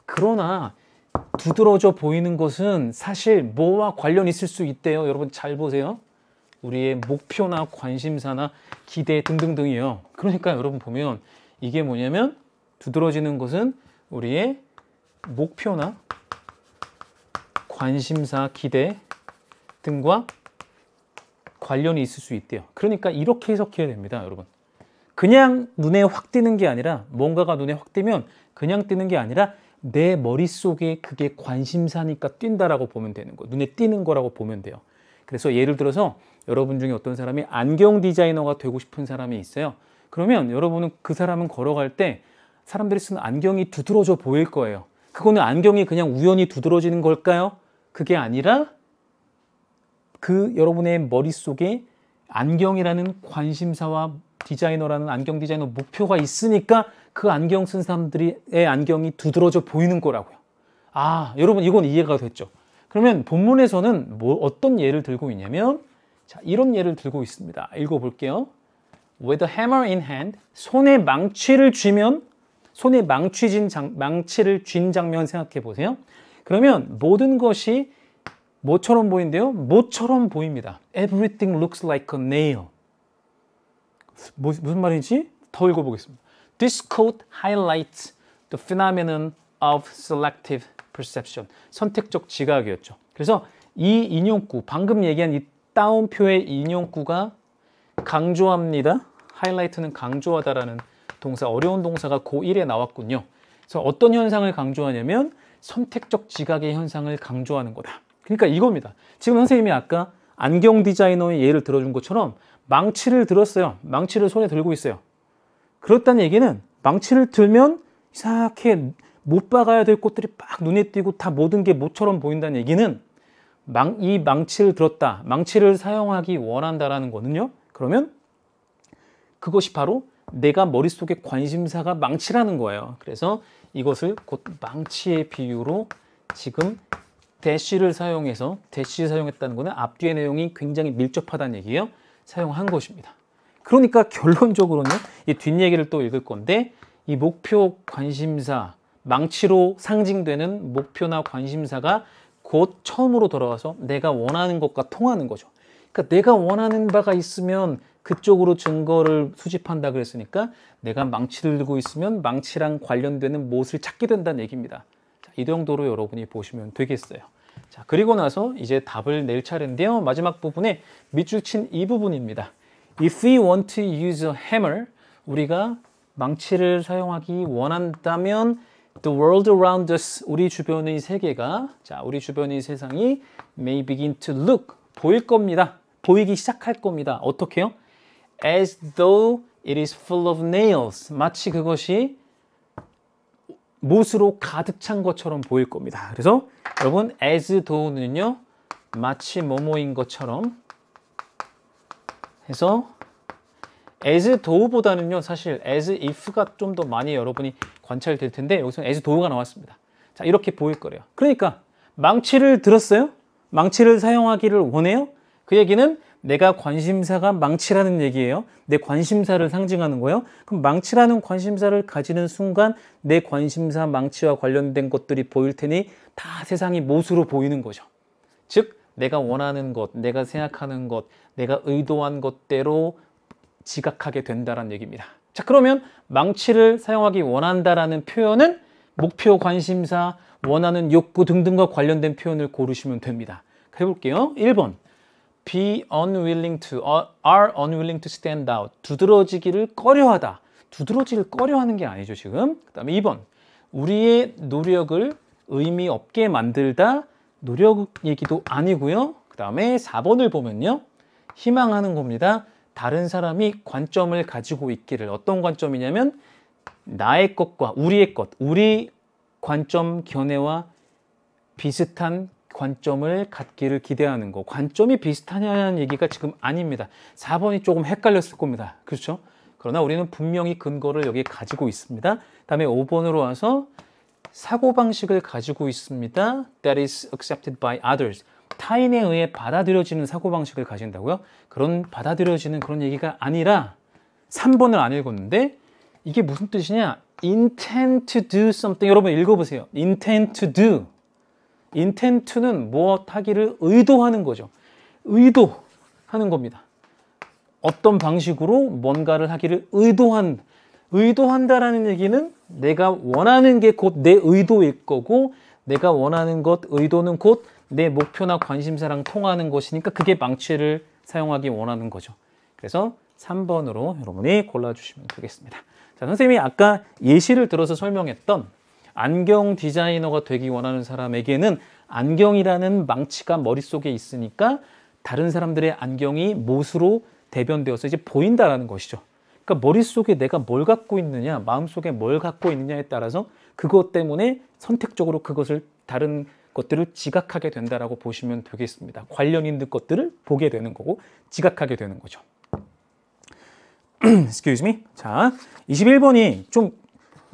[SPEAKER 1] 그러나 두드러져 보이는 것은 사실 뭐와 관련 있을 수 있대요. 여러분 잘 보세요. 우리의 목표나 관심사나 기대 등등등이에요. 그러니까 여러분 보면 이게 뭐냐면 두드러지는 것은 우리의 목표나 관심사, 기대 등과 관련이 있을 수 있대요. 그러니까 이렇게 해석해야 됩니다, 여러분. 그냥 눈에 확 띄는 게 아니라 뭔가가 눈에 확 띄면 그냥 띄는 게 아니라 내 머릿속에 그게 관심사니까 뛴다라고 보면 되는 거. 예요 눈에 띄는 거라고 보면 돼요. 그래서 예를 들어서 여러분 중에 어떤 사람이 안경 디자이너가 되고 싶은 사람이 있어요. 그러면 여러분은 그 사람은 걸어갈 때 사람들이 쓰는 안경이 두드러져 보일 거예요. 그거는 안경이 그냥 우연히 두드러지는 걸까요? 그게 아니라 그 여러분의 머릿속에 안경이라는 관심사와 디자이너라는 안경 디자이너 목표가 있으니까 그 안경 쓴 사람들의 안경이 두드러져 보이는 거라고요. 아, 여러분 이건 이해가 됐죠? 그러면 본문에서는 뭐 어떤 예를 들고 있냐면 자, 이런 예를 들고 있습니다. 읽어 볼게요. With a hammer in hand, 손에 망치를 쥐면 손에 망치 진 장, 망치를 쥔 장면 생각해 보세요. 그러면 모든 것이 모처럼 보이는데요. 모처럼 보입니다. Everything looks like a nail. 뭐, 무슨 말인지 더 읽어보겠습니다. This quote highlights the phenomenon of selective perception. 선택적 지각이었죠. 그래서 이 인용구, 방금 얘기한 이 따옴표의 인용구가 강조합니다. 하이라이트는 강조하다라는 동사, 어려운 동사가 고1에 나왔군요. 그래서 어떤 현상을 강조하냐면 선택적 지각의 현상을 강조하는 거다. 그러니까 이겁니다. 지금 선생님이 아까 안경 디자이너의 예를 들어준 것처럼 망치를 들었어요. 망치를 손에 들고 있어요. 그렇다는 얘기는 망치를 들면 이상하게 못 박아야 될것들이빡 눈에 띄고 다 모든 게 모처럼 보인다는 얘기는 망, 이 망치를 들었다, 망치를 사용하기 원한다라는 거는요. 그러면 그것이 바로 내가 머릿속에 관심사가 망치라는 거예요. 그래서 이것을 곧 망치의 비유로 지금 대시를 사용해서 대시 를 사용했다는 거는 앞뒤의 내용이 굉장히 밀접하다는 얘기예요. 사용한 것입니다. 그러니까 결론적으로는 이 뒷얘기를 또 읽을 건데 이 목표 관심사 망치로 상징되는 목표나 관심사가 곧 처음으로 돌아와서 내가 원하는 것과 통하는 거죠. 그러니까 내가 원하는 바가 있으면 그쪽으로 증거를 수집한다 그랬으니까 내가 망치를 들고 있으면 망치랑 관련되는 못을 찾게 된다는 얘기입니다. 자, 이 정도로 여러분이 보시면 되겠어요. 자, 그리고 나서 이제 답을 낼 차례인데요. 마지막 부분에 밑줄 친 이 부분입니다. If we want to use a hammer, 우리가 망치를 사용하기 원한다면 The world around us, 우리 주변의 세계가, 자, 우리 주변의 세상이 may begin to look, 보일 겁니다. 보이기 시작할 겁니다. 어떻게요? as though it is full of nails. 마치 그것이 못으로 가득 찬 것처럼 보일 겁니다. 그래서 여러분 as though는요. 마치 뭐뭐인 것처럼 해서 as though보다는요. 사실 as if가 좀 더 많이 여러분이 관찰될 텐데 여기서 as though가 나왔습니다. 자 이렇게 보일 거래요. 그러니까 망치를 들었어요? 망치를 사용하기를 원해요? 그 얘기는 내가 관심사가 망치라는 얘기예요. 내 관심사를 상징하는 거예요. 그럼 망치라는 관심사를 가지는 순간 내 관심사 망치와 관련된 것들이 보일 테니 다 세상이 못으로 보이는 거죠. 즉 내가 원하는 것, 내가 생각하는 것, 내가 의도한 것대로 지각하게 된다는 얘기입니다. 자 그러면 망치를 사용하기 원한다라는 표현은 목표, 관심사, 원하는 욕구 등등과 관련된 표현을 고르시면 됩니다. 해볼게요. 1번 be unwilling to, are unwilling to stand out. 두드러지기를 꺼려하다. 두드러지기를 꺼려하는 게 아니죠, 지금. 그 다음에 2번. 우리의 노력을 의미 없게 만들다. 노력 얘기도 아니고요. 그 다음에 4번을 보면요. 희망하는 겁니다. 다른 사람이 관점을 가지고 있기를. 어떤 관점이냐면 나의 것과 우리의 것, 우리 관점 견해와 비슷한 관점을 갖기를 기대하는 거. 관점이 비슷하냐는 얘기가 지금 아닙니다. 4번이 조금 헷갈렸을 겁니다. 그렇죠? 그러나 우리는 분명히 근거를 여기 가지고 있습니다. 다음에 5번으로 와서 사고방식을 가지고 있습니다. That is accepted by others. 타인에 의해 받아들여지는 사고방식을 가진다고요? 그런 받아들여지는 그런 얘기가 아니라 3번을 안 읽었는데 이게 무슨 뜻이냐? intend to do something 여러분 읽어보세요. intend to do 인텐트는 무엇하기를 의도하는 거죠. 의도하는 겁니다. 어떤 방식으로 뭔가를 하기를 의도한 의도한다라는 얘기는 내가 원하는 게 곧 내 의도일 거고 내가 원하는 것 의도는 곧 내 목표나 관심사랑 통하는 것이니까 그게 망치를 사용하기 원하는 거죠. 그래서 3번으로 여러분이 골라주시면 되겠습니다. 자, 선생님이 아까 예시를 들어서 설명했던 안경 디자이너가 되기 원하는 사람에게는 안경이라는 망치가 머릿속에 있으니까 다른 사람들의 안경이 못으로 대변되어서 이제 보인다라는 것이죠. 그러니까 머릿속에 내가 뭘 갖고 있느냐, 마음속에 뭘 갖고 있느냐에 따라서 그것 때문에 선택적으로 그것을 다른 것들을 지각하게 된다라고 보시면 되겠습니다. 관련 있는 것들을 보게 되는 거고 지각하게 되는 거죠. *clears throat* excuse me. 자, 21번이 좀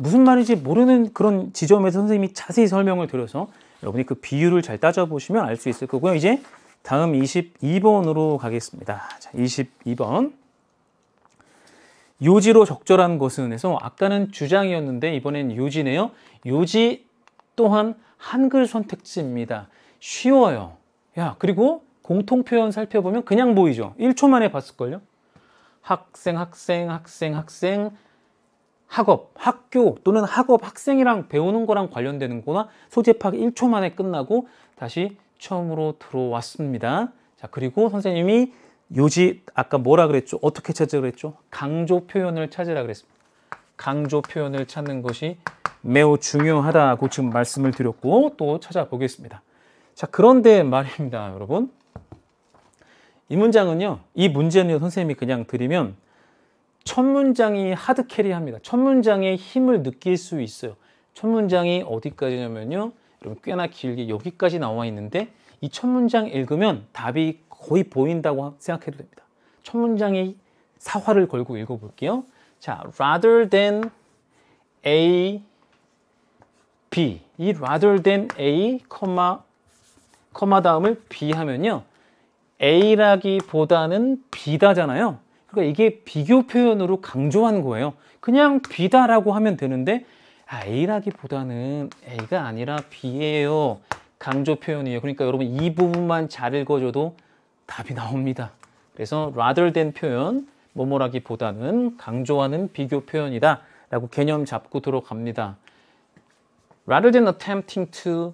[SPEAKER 1] 무슨 말인지 모르는 그런 지점에서 선생님이 자세히 설명을 드려서 여러분이 그 비율을 잘 따져보시면 알 수 있을 거고요. 이제 다음 22번으로 가겠습니다. 자, 22번. 요지로 적절한 것은 해서 아까는 주장이었는데 이번엔 요지네요. 요지 또한 한글 선택지입니다. 쉬워요. 야, 그리고 공통 표현 살펴보면 그냥 보이죠? 1초 만에 봤을걸요? 학생, 학생, 학생, 학생, 학업, 학교 또는 학업 학생이랑 배우는 거랑 관련되는 거나 소재 파기 1초 만에 끝나고 다시 처음으로 들어왔습니다. 자, 그리고 선생님이 요지 아까 뭐라 그랬죠? 어떻게 찾으라 그랬죠? 강조 표현을 찾으라 그랬습니다. 강조 표현을 찾는 것이 매우 중요하다고 지금 말씀을 드렸고 또 찾아보겠습니다. 자, 그런데 말입니다, 여러분. 이 문장은요. 이 문제는요, 선생님이 그냥 드리면 첫 문장이 하드 캐리합니다. 첫 문장의 힘을 느낄 수 있어요. 첫 문장이 어디까지냐면요. 여러분 꽤나 길게 여기까지 나와 있는데 이 첫 문장 읽으면 답이 거의 보인다고 생각해도 됩니다. 첫 문장의 사활을 걸고 읽어볼게요. 자, rather than A, B. 이 rather than A, 커마, 커마 다음을 B 하면요. A라기보다는 B다잖아요. 그러니까 이게 비교 표현으로 강조한 거예요. 그냥 B다라고 하면 되는데 아, A라기보다는 A가 아니라 B예요. 강조 표현이에요. 그러니까 여러분 이 부분만 잘 읽어줘도 답이 나옵니다. 그래서 rather than 표현, 뭐뭐라기보다는 강조하는 비교 표현이다 라고 개념 잡고 들어갑니다. Rather than attempting to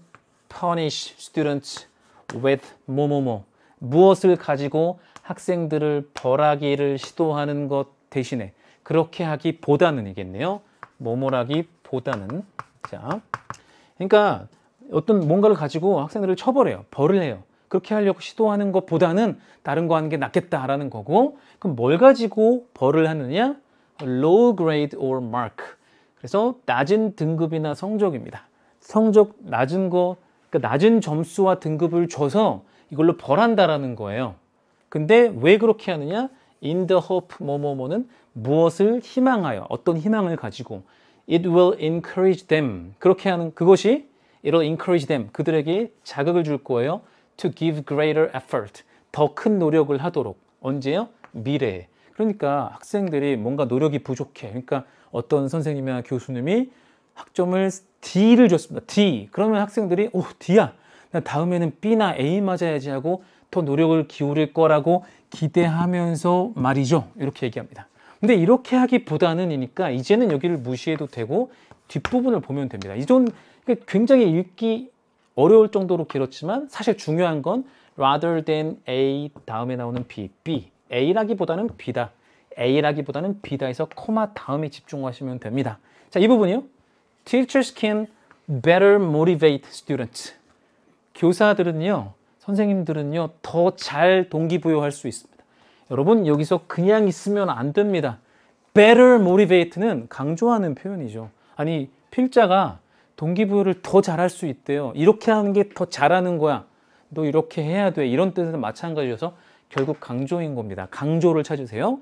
[SPEAKER 1] punish students with 뭐뭐뭐 무엇을 가지고 학생들을 벌하기를 시도하는 것 대신에 그렇게 하기보다는이겠네요. 뭐뭐라기보다는 자, 그러니까 어떤 뭔가를 가지고 학생들을 처벌해요. 벌을 해요. 그렇게 하려고 시도하는 것보다는 다른 거 하는 게 낫겠다라는 거고 그럼 뭘 가지고 벌을 하느냐? low grade or mark 그래서 낮은 등급이나 성적입니다. 성적 낮은 거, 그러니까 낮은 점수와 등급을 줘서 이걸로 벌한다라는 거예요. 근데 왜 그렇게 하느냐? In the hope 뭐뭐뭐는 무엇을 희망하여 어떤 희망을 가지고 It will encourage them 그렇게 하는 그것이 It will encourage them 그들에게 자극을 줄 거예요 To give greater effort 더 큰 노력을 하도록 언제요? 미래에 그러니까 학생들이 뭔가 노력이 부족해 그러니까 어떤 선생님이나 교수님이 학점을 D를 줬습니다 D 그러면 학생들이 오 D야 나 다음에는 B나 A 맞아야지 하고 더 노력을 기울일 거라고 기대하면서 말이죠. 이렇게 얘기합니다. 근데 이렇게 하기보다는 이니까 이제는 여기를 무시해도 되고 뒷부분을 보면 됩니다. 이전 굉장히 읽기 어려울 정도로 길었지만 사실 중요한 건 rather than A 다음에 나오는 B, B A라기보다는 B다. A라기보다는 B다에서 코마 다음에 집중하시면 됩니다. 자, 이 부분이요. Teachers can better motivate students. 교사들은요. 선생님들은요 더 잘 동기부여할 수 있습니다. 여러분 여기서 그냥 있으면 안 됩니다. better motivate는 강조하는 표현이죠. 아니 필자가 동기부여를 더 잘할 수 있대요. 이렇게 하는 게 더 잘하는 거야. 너 이렇게 해야 돼. 이런 뜻은 마찬가지여서 결국 강조인 겁니다. 강조를 찾으세요.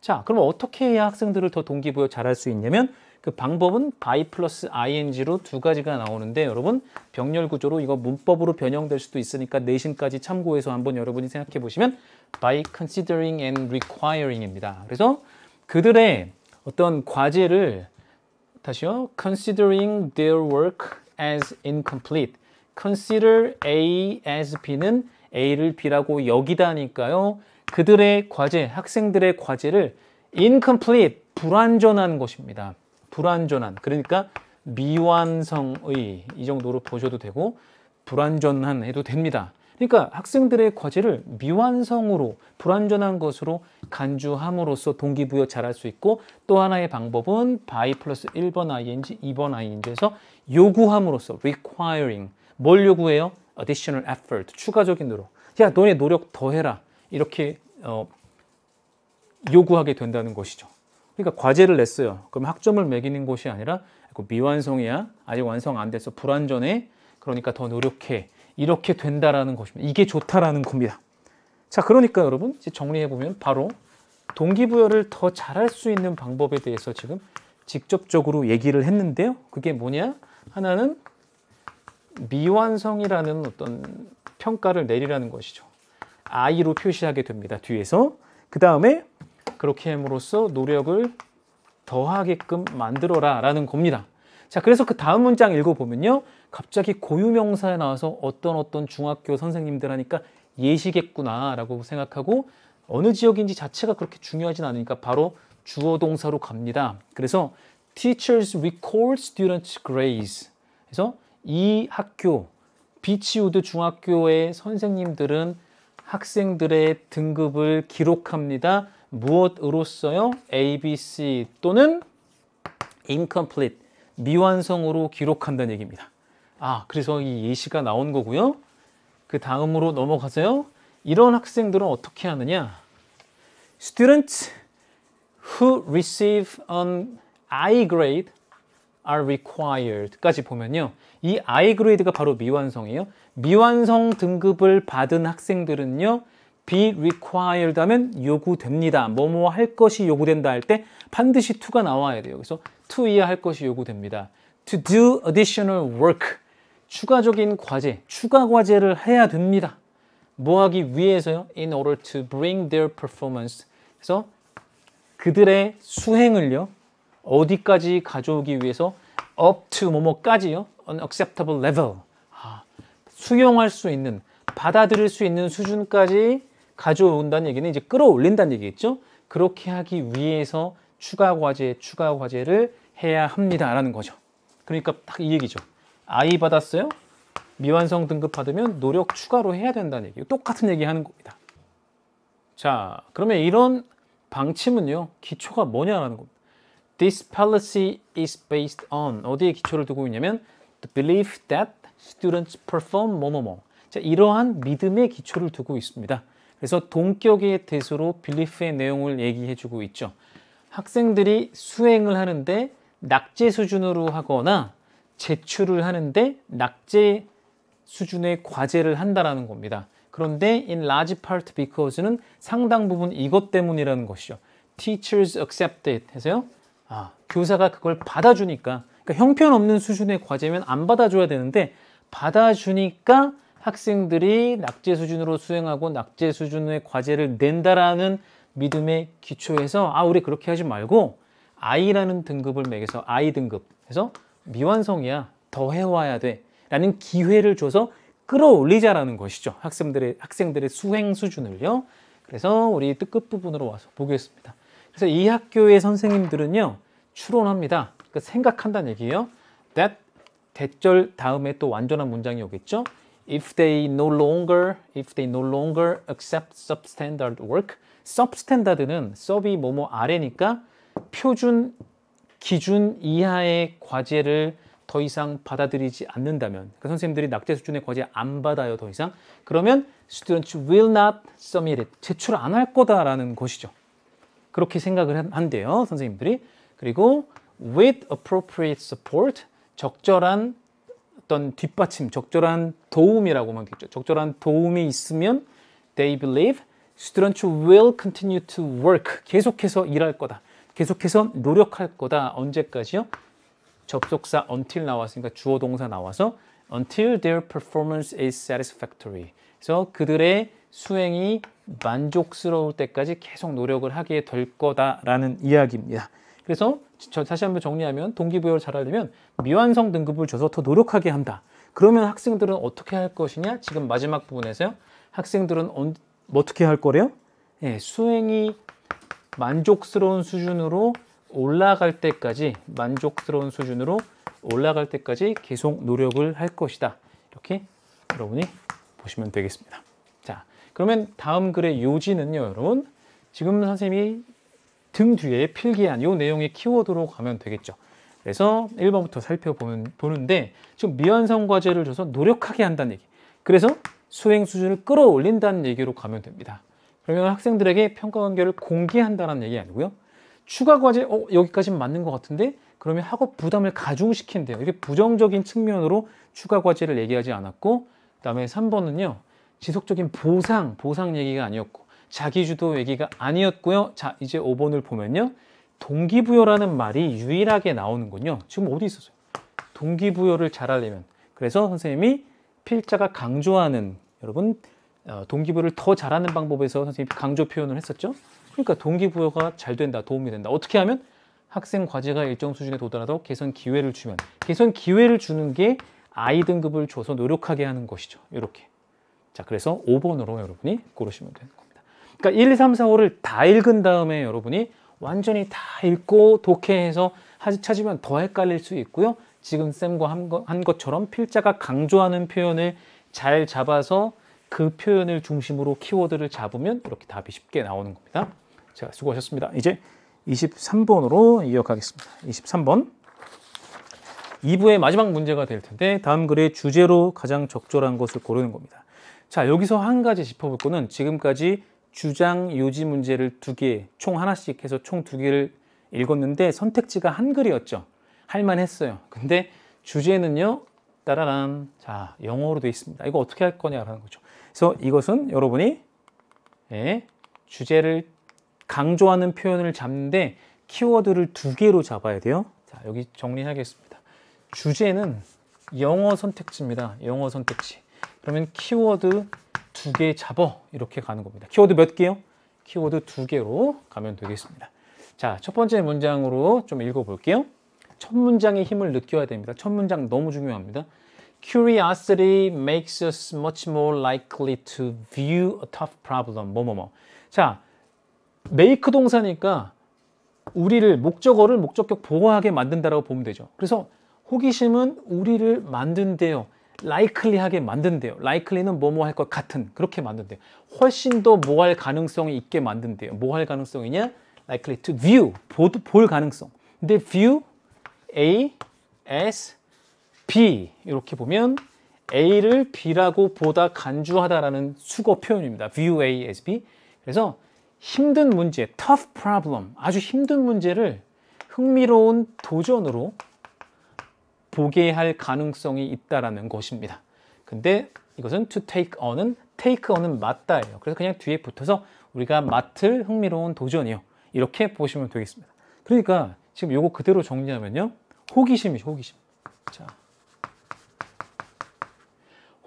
[SPEAKER 1] 자, 그럼 어떻게 해야 학생들을 더 동기부여 잘할 수 있냐면 그 방법은 by 플러스 ing로 두 가지가 나오는데 여러분 병렬 구조로 이거 문법으로 변형될 수도 있으니까 내신까지 참고해서 한번 여러분이 생각해 보시면 by considering and requiring입니다. 그래서 그들의 어떤 과제를 다시요. considering their work as incomplete. consider A as B는 A를 B라고 여기다니까요. 그들의 과제, 학생들의 과제를 incomplete, 불완전한 것입니다. 불완전한 그러니까 미완성의 이 정도로 보셔도 되고 불완전한 해도 됩니다. 그러니까 학생들의 과제를 미완성으로 불완전한 것으로 간주함으로써 동기부여 잘할 수 있고 또 하나의 방법은 by 플러스 1번 ing, 2번 ing에서 요구함으로써 requiring 뭘 요구해요? additional effort, 추가적인 노력 야 너네 노력 더해라 이렇게 어, 요구하게 된다는 것이죠. 그러니까 과제를 냈어요. 그럼 학점을 매기는 곳이 아니라 그 미완성이야. 아직 완성 안 돼서 불완전해. 그러니까 더 노력해. 이렇게 된다라는 것입니다. 이게 좋다라는 겁니다. 자, 그러니까 여러분 이제 정리해 보면 바로 동기부여를 더 잘할 수 있는 방법에 대해서 지금 직접적으로 얘기를 했는데요. 그게 뭐냐? 하나는 미완성이라는 어떤 평가를 내리라는 것이죠. I로 표시하게 됩니다. 뒤에서. 그 다음에 그렇게 함으로써 노력을 더하게끔 만들어라 라는 겁니다. 자, 그래서 그 다음 문장 읽어보면요. 갑자기 고유명사에 나와서 어떤 어떤 중학교 선생님들 하니까 예시겠구나 라고 생각하고 어느 지역인지 자체가 그렇게 중요하진 않으니까 바로 주어 동사로 갑니다. 그래서 teachers recall students grades. 그래서 이 학교 비치우드 중학교의 선생님들은 학생들의 등급을 기록합니다. 무엇으로써요? A, B, C 또는 incomplete, 미완성으로 기록한다는 얘기입니다. 아, 그래서 이 예시가 나온 거고요. 그 다음으로 넘어가서요. 이런 학생들은 어떻게 하느냐? Students who receive an I grade are required까지 보면요. 이 I grade가 바로 미완성이에요. 미완성 등급을 받은 학생들은요. be required 하면 요구됩니다. 뭐뭐 할 것이 요구된다 할 때 반드시 to가 나와야 돼요. 그래서 to 이하 할 것이 요구됩니다. to do additional work 추가적인 과제, 추가 과제를 해야 됩니다. 뭐 하기 위해서요? in order to bring their performance 그래서 그들의 수행을요 어디까지 가져오기 위해서 up to 뭐뭐까지요 unacceptable level 아, 수용할 수 있는 받아들일 수 있는 수준까지 가져온다는 얘기는 이제 끌어올린다는 얘기겠죠. 그렇게 하기 위해서 추가 과제, 추가 과제를 해야 합니다라는 거죠. 그러니까 딱 이 얘기죠. 아이 받았어요? 미완성 등급 받으면 노력 추가로 해야 된다는 얘기 똑같은 얘기 하는 겁니다. 자, 그러면 이런 방침은요. 기초가 뭐냐라는 겁니다. This policy is based on 어디에 기초를 두고 있냐면 the belief that students perform more more. 자, 이러한 믿음의 기초를 두고 있습니다. 그래서 동격의 대수로 빌리프의 내용을 얘기해주고 있죠. 학생들이 수행을 하는데 낙제 수준으로 하거나 제출을 하는데 낙제 수준의 과제를 한다라는 겁니다. 그런데 in large part because는 상당 부분 이것 때문이라는 것이죠. Teachers accept it 해서요. 아, 교사가 그걸 받아주니까 그러니까 형편없는 수준의 과제면 안 받아줘야 되는데 받아주니까 학생들이 낙제 수준으로 수행하고 낙제 수준의 과제를 낸다라는 믿음의 기초에서 아 우리 그렇게 하지 말고 I라는 등급을 매겨서 I 등급 해서 미완성이야 더 해와야 돼 라는 기회를 줘서 끌어올리자라는 것이죠 학생들의 학생들의 수행 수준을요 그래서 우리 뜻끝 부분으로 와서 보겠습니다 그래서 이 학교의 선생님들은요 추론합니다 그러니까 생각한다는 얘기예요 that 대절 다음에 또 완전한 문장이 오겠죠 if they no longer if they no longer accept substandard work substandard는 sub이 뭐뭐 아래니까 표준 기준 이하의 과제를 더 이상 받아들이지 않는다면 그 선생님들이 낙제 수준의 과제 안 받아요 더 이상 그러면 students will not submit it 제출 안 할 거다라는 것이죠 그렇게 생각을 한대요 선생님들이 그리고 with appropriate support 적절한 어떤 뒷받침, 적절한 도움이라고 말겠죠 적절한 도움이 있으면 they believe students will continue to work. 계속해서 일할 거다. 계속해서 노력할 거다. 언제까지요? 접속사 until 나왔으니까 주어 동사 나와서 until their performance is satisfactory. 그래서 그들의 수행이 만족스러울 때까지 계속 노력을 하게 될 거다라는 이야기입니다. 그래서 다시 한번 정리하면 동기부여를 잘하려면 미완성 등급을 줘서 더 노력하게 한다. 그러면 학생들은 어떻게 할 것이냐? 지금 마지막 부분에서요. 학생들은 언, 뭐 어떻게 할 거래요? 예, 수행이 만족스러운 수준으로 올라갈 때까지 만족스러운 수준으로 올라갈 때까지 계속 노력을 할 것이다. 이렇게 여러분이 보시면 되겠습니다. 자, 그러면 다음 글의 요지는요, 여러분. 지금 선생님이 등 뒤에 필기한 이 내용의 키워드로 가면 되겠죠. 그래서 1번부터 살펴보는데 지금 미완성 과제를 줘서 노력하게 한다는 얘기. 그래서 수행 수준을 끌어올린다는 얘기로 가면 됩니다. 그러면 학생들에게 평가 관계를 공개한다는 얘기 아니고요. 추가 과제 어, 여기까지는 맞는 것 같은데 그러면 학업 부담을 가중시킨대요. 이게 부정적인 측면으로 추가 과제를 얘기하지 않았고 그다음에 3번은요. 지속적인 보상, 보상 얘기가 아니었고 자기주도 외기가 아니었고요. 자, 이제 5번을 보면요. 동기부여라는 말이 유일하게 나오는군요. 지금 어디 있었어요? 동기부여를 잘하려면. 그래서 선생님이 필자가 강조하는 여러분 어, 동기부여를 더 잘하는 방법에서 선생님이 강조 표현을 했었죠. 그러니까 동기부여가 잘 된다, 도움이 된다. 어떻게 하면? 학생 과제가 일정 수준에 도달하도 개선 기회를 주면 개선 기회를 주는 게 아이 등급을 줘서 노력하게 하는 것이죠. 이렇게. 자, 그래서 5번으로 여러분이 고르시면 되는 거요 그러니까 1, 2, 3, 4, 5를 다 읽은 다음에 여러분이 완전히 다 읽고 독해해서 찾으면 더 헷갈릴 수 있고요. 지금 쌤과 한, 거, 한 것처럼 필자가 강조하는 표현을 잘 잡아서 그 표현을 중심으로 키워드를 잡으면 이렇게 답이 쉽게 나오는 겁니다. 자, 수고하셨습니다. 이제 23번으로 이어가겠습니다. 23번. 2부의 마지막 문제가 될 텐데 다음 글의 주제로 가장 적절한 것을 고르는 겁니다. 자, 여기서 한 가지 짚어볼 거는 지금까지 주장 요지 문제를 두 개, 총 하나씩 해서 총 두 개를 읽었는데 선택지가 한글이었죠. 할만했어요. 근데 주제는요. 따라란. 자, 영어로 되어 있습니다. 이거 어떻게 할 거냐라는 거죠. 그래서 이것은 여러분이 예, 주제를 강조하는 표현을 잡는데 키워드를 두 개로 잡아야 돼요. 자, 여기 정리하겠습니다. 주제는 영어 선택지입니다. 영어 선택지. 그러면 키워드 두개 잡어 이렇게 가는 겁니다. 키워드 몇 개요? 키워드 두 개로 가면 되겠습니다. 자, 첫 번째 문장으로 좀 읽어볼게요. 첫 문장의 힘을 느껴야 됩니다. 첫 문장 너무 중요합니다. Curiosity makes us much more likely to view a tough problem. 뭐뭐뭐. 자, make 동사니까 우리를 목적어를 목적격 보호하게 만든다라고 보면 되죠. 그래서 호기심은 우리를 만든대요. 라이클리하게 만든대요. 라이클리는 뭐뭐 할 것 같은 그렇게 만든대요. 훨씬 더 뭐 할 가능성이 있게 만든대요. 뭐 할 가능성이냐? likely to view, 보, 볼 가능성. 근데 view A, S, B 이렇게 보면 A를 B라고 보다 간주하다라는 수거 표현입니다. view A as B. 그래서 힘든 문제, tough problem, 아주 힘든 문제를 흥미로운 도전으로 보게 할 가능성이 있다라는 것입니다. 근데 이것은 to take on은 take on은 맞다예요. 그래서 그냥 뒤에 붙어서 우리가 맡을 흥미로운 도전이요. 이렇게 보시면 되겠습니다. 그러니까 지금 요거 그대로 정리하면요. 호기심이죠, 호기심. 자.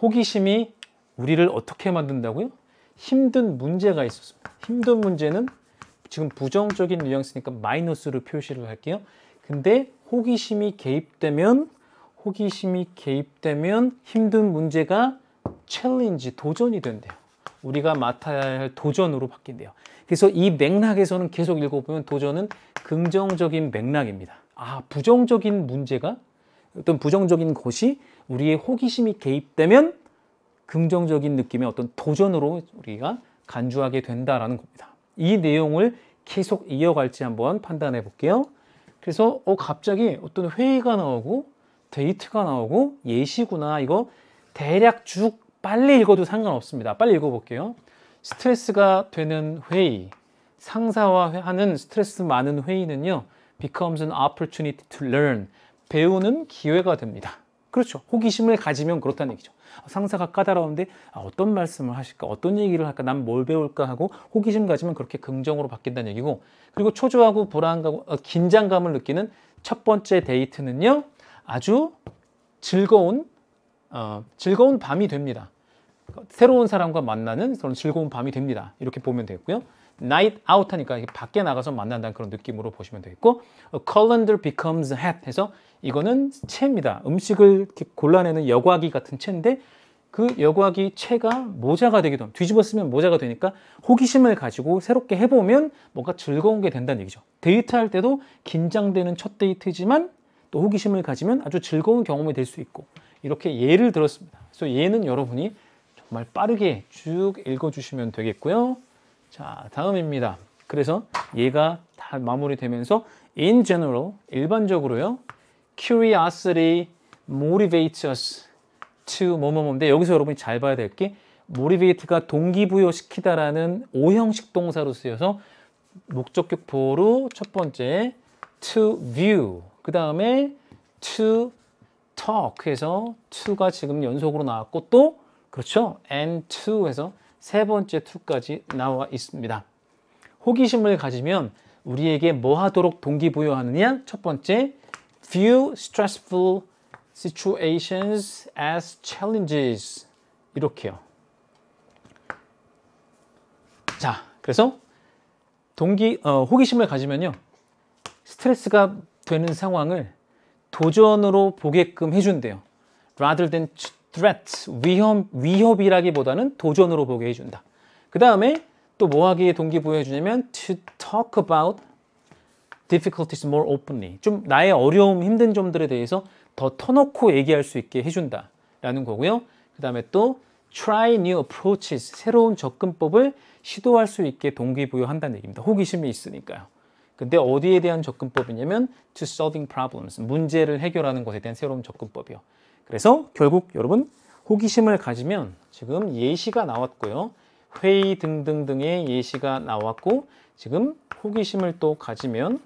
[SPEAKER 1] 호기심이 우리를 어떻게 만든다고요? 힘든 문제가 있었습니다. 힘든 문제는 지금 부정적인 뉘앙스니까 마이너스로 표시를 할게요. 근데 호기심이 개입되면 호기심이 개입되면 힘든 문제가 챌린지, 도전이 된대요. 우리가 맡아야 할 도전으로 바뀐대요. 그래서 이 맥락에서는 계속 읽어보면 도전은 긍정적인 맥락입니다. 아, 부정적인 문제가 어떤 부정적인 것이 우리의 호기심이 개입되면 긍정적인 느낌의 어떤 도전으로 우리가 간주하게 된다라는 겁니다. 이 내용을 계속 이어갈지 한번 판단해 볼게요. 그래서 어 갑자기 어떤 회의가 나오고 데이트가 나오고 예시구나 이거 대략 쭉 빨리 읽어도 상관없습니다. 빨리 읽어볼게요. 스트레스가 되는 회의, 상사와 하는 스트레스 많은 회의는요. becomes an opportunity to learn. 배우는 기회가 됩니다. 그렇죠. 호기심을 가지면 그렇다는 얘기죠. 아, 상사가 까다로운데 아, 어떤 말씀을 하실까, 어떤 얘기를 할까, 난 뭘 배울까 하고 호기심 가지면 그렇게 긍정으로 바뀐다는 얘기고 그리고 초조하고 불안하고 어, 긴장감을 느끼는 첫 번째 데이트는요. 아주 즐거운 어, 즐거운 밤이 됩니다. 새로운 사람과 만나는 그런 즐거운 밤이 됩니다. 이렇게 보면 되겠고요. night out 하니까 밖에 나가서 만난다는 그런 느낌으로 보시면 되겠고 a colander becomes hat 해서 이거는 채입니다. 음식을 골라내는 여과기 같은 채인데 그 여과기 채가 모자가 되기도 합니다. 뒤집었으면 모자가 되니까 호기심을 가지고 새롭게 해보면 뭔가 즐거운 게 된다는 얘기죠. 데이트할 때도 긴장되는 첫 데이트지만 또 호기심을 가지면 아주 즐거운 경험이 될 수 있고 이렇게 예를 들었습니다. 그래서 예는 여러분이 정말 빠르게 쭉 읽어주시면 되겠고요. 자, 다음입니다. 그래서 얘가 다 마무리되면서 in general, 일반적으로요. curiosity motivates us to 뭐뭐뭐인데 여기서 여러분이 잘 봐야 될게 motivate가 동기부여시키다라는 오형식 동사로 쓰여서 목적격포로 첫 번째 to view 그 다음에 to talk 해서 to가 지금 연속으로 나왔고 또 그렇죠. and to 해서 세 번째 to까지 나와 있습니다. 호기심을 가지면 우리에게 뭐 하도록 동기부여하느냐? 첫 번째, view stressful situations as challenges. 이렇게요. 자, 그래서 동기 어, 호기심을 가지면요. 스트레스가 되는 상황을 도전으로 보게끔 해준대요. rather than threat, 위협, 위협이라기보다는 도전으로 보게 해준다. 그 다음에 또 뭐 하기에 동기부여 해주냐면 to talk about difficulties more openly. 좀 나의 어려움, 힘든 점들에 대해서 더 터놓고 얘기할 수 있게 해준다. 라는 거고요. 그 다음에 또 try new approaches, 새로운 접근법을 시도할 수 있게 동기부여한다는 얘기입니다. 호기심이 있으니까요. 근데 어디에 대한 접근법이냐면 to solving problems, 문제를 해결하는 것에 대한 새로운 접근법이요. 그래서 결국 여러분 호기심을 가지면 지금 예시가 나왔고요. 회의 등등등의 예시가 나왔고 지금 호기심을 또 가지면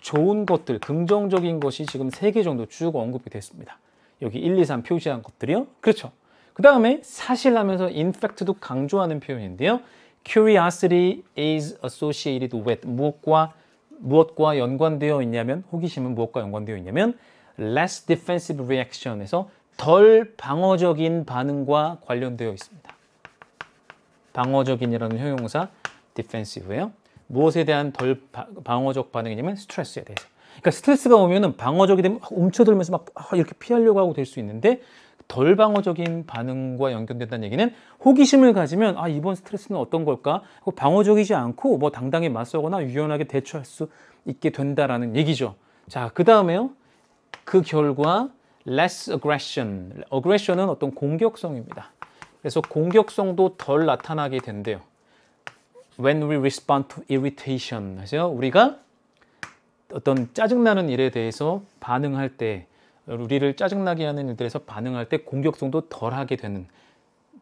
[SPEAKER 1] 좋은 것들, 긍정적인 것이 지금 세 개 정도 쭉 언급이 됐습니다. 여기 1, 2, 3 표시한 것들이요. 그렇죠. 그 다음에 사실 하면서 인 n 트도 강조하는 표현인데요. curiosity is associated with 무엇과 무엇과 연관되어 있냐면 호기심은 무엇과 연관되어 있냐면 less defensive reaction에서 덜 방어적인 반응과 관련되어 있습니다. 방어적인이라는 형용사 defensive예요. 무엇에 대한 덜 바, 방어적 반응이냐면 스트레스에 대해서. 그러니까 스트레스가 오면은 방어적이 되면 움츠들면서 막 아, 이렇게 피하려고 하고 될 수 있는데 덜 방어적인 반응과 연결된다는 얘기는 호기심을 가지면 아 이번 스트레스는 어떤 걸까? 방어적이지 않고 뭐 당당히 맞서거나 유연하게 대처할 수 있게 된다라는 얘기죠. 자, 그 다음에요. 그 결과 less aggression. aggression은 어떤 공격성입니다. 그래서 공격성도 덜 나타나게 된대요. When we respond to irritation. 그래서 우리가 어떤 짜증나는 일에 대해서 반응할 때 우리를 짜증나게 하는 일들에서 반응할 때 공격성도 덜하게 되는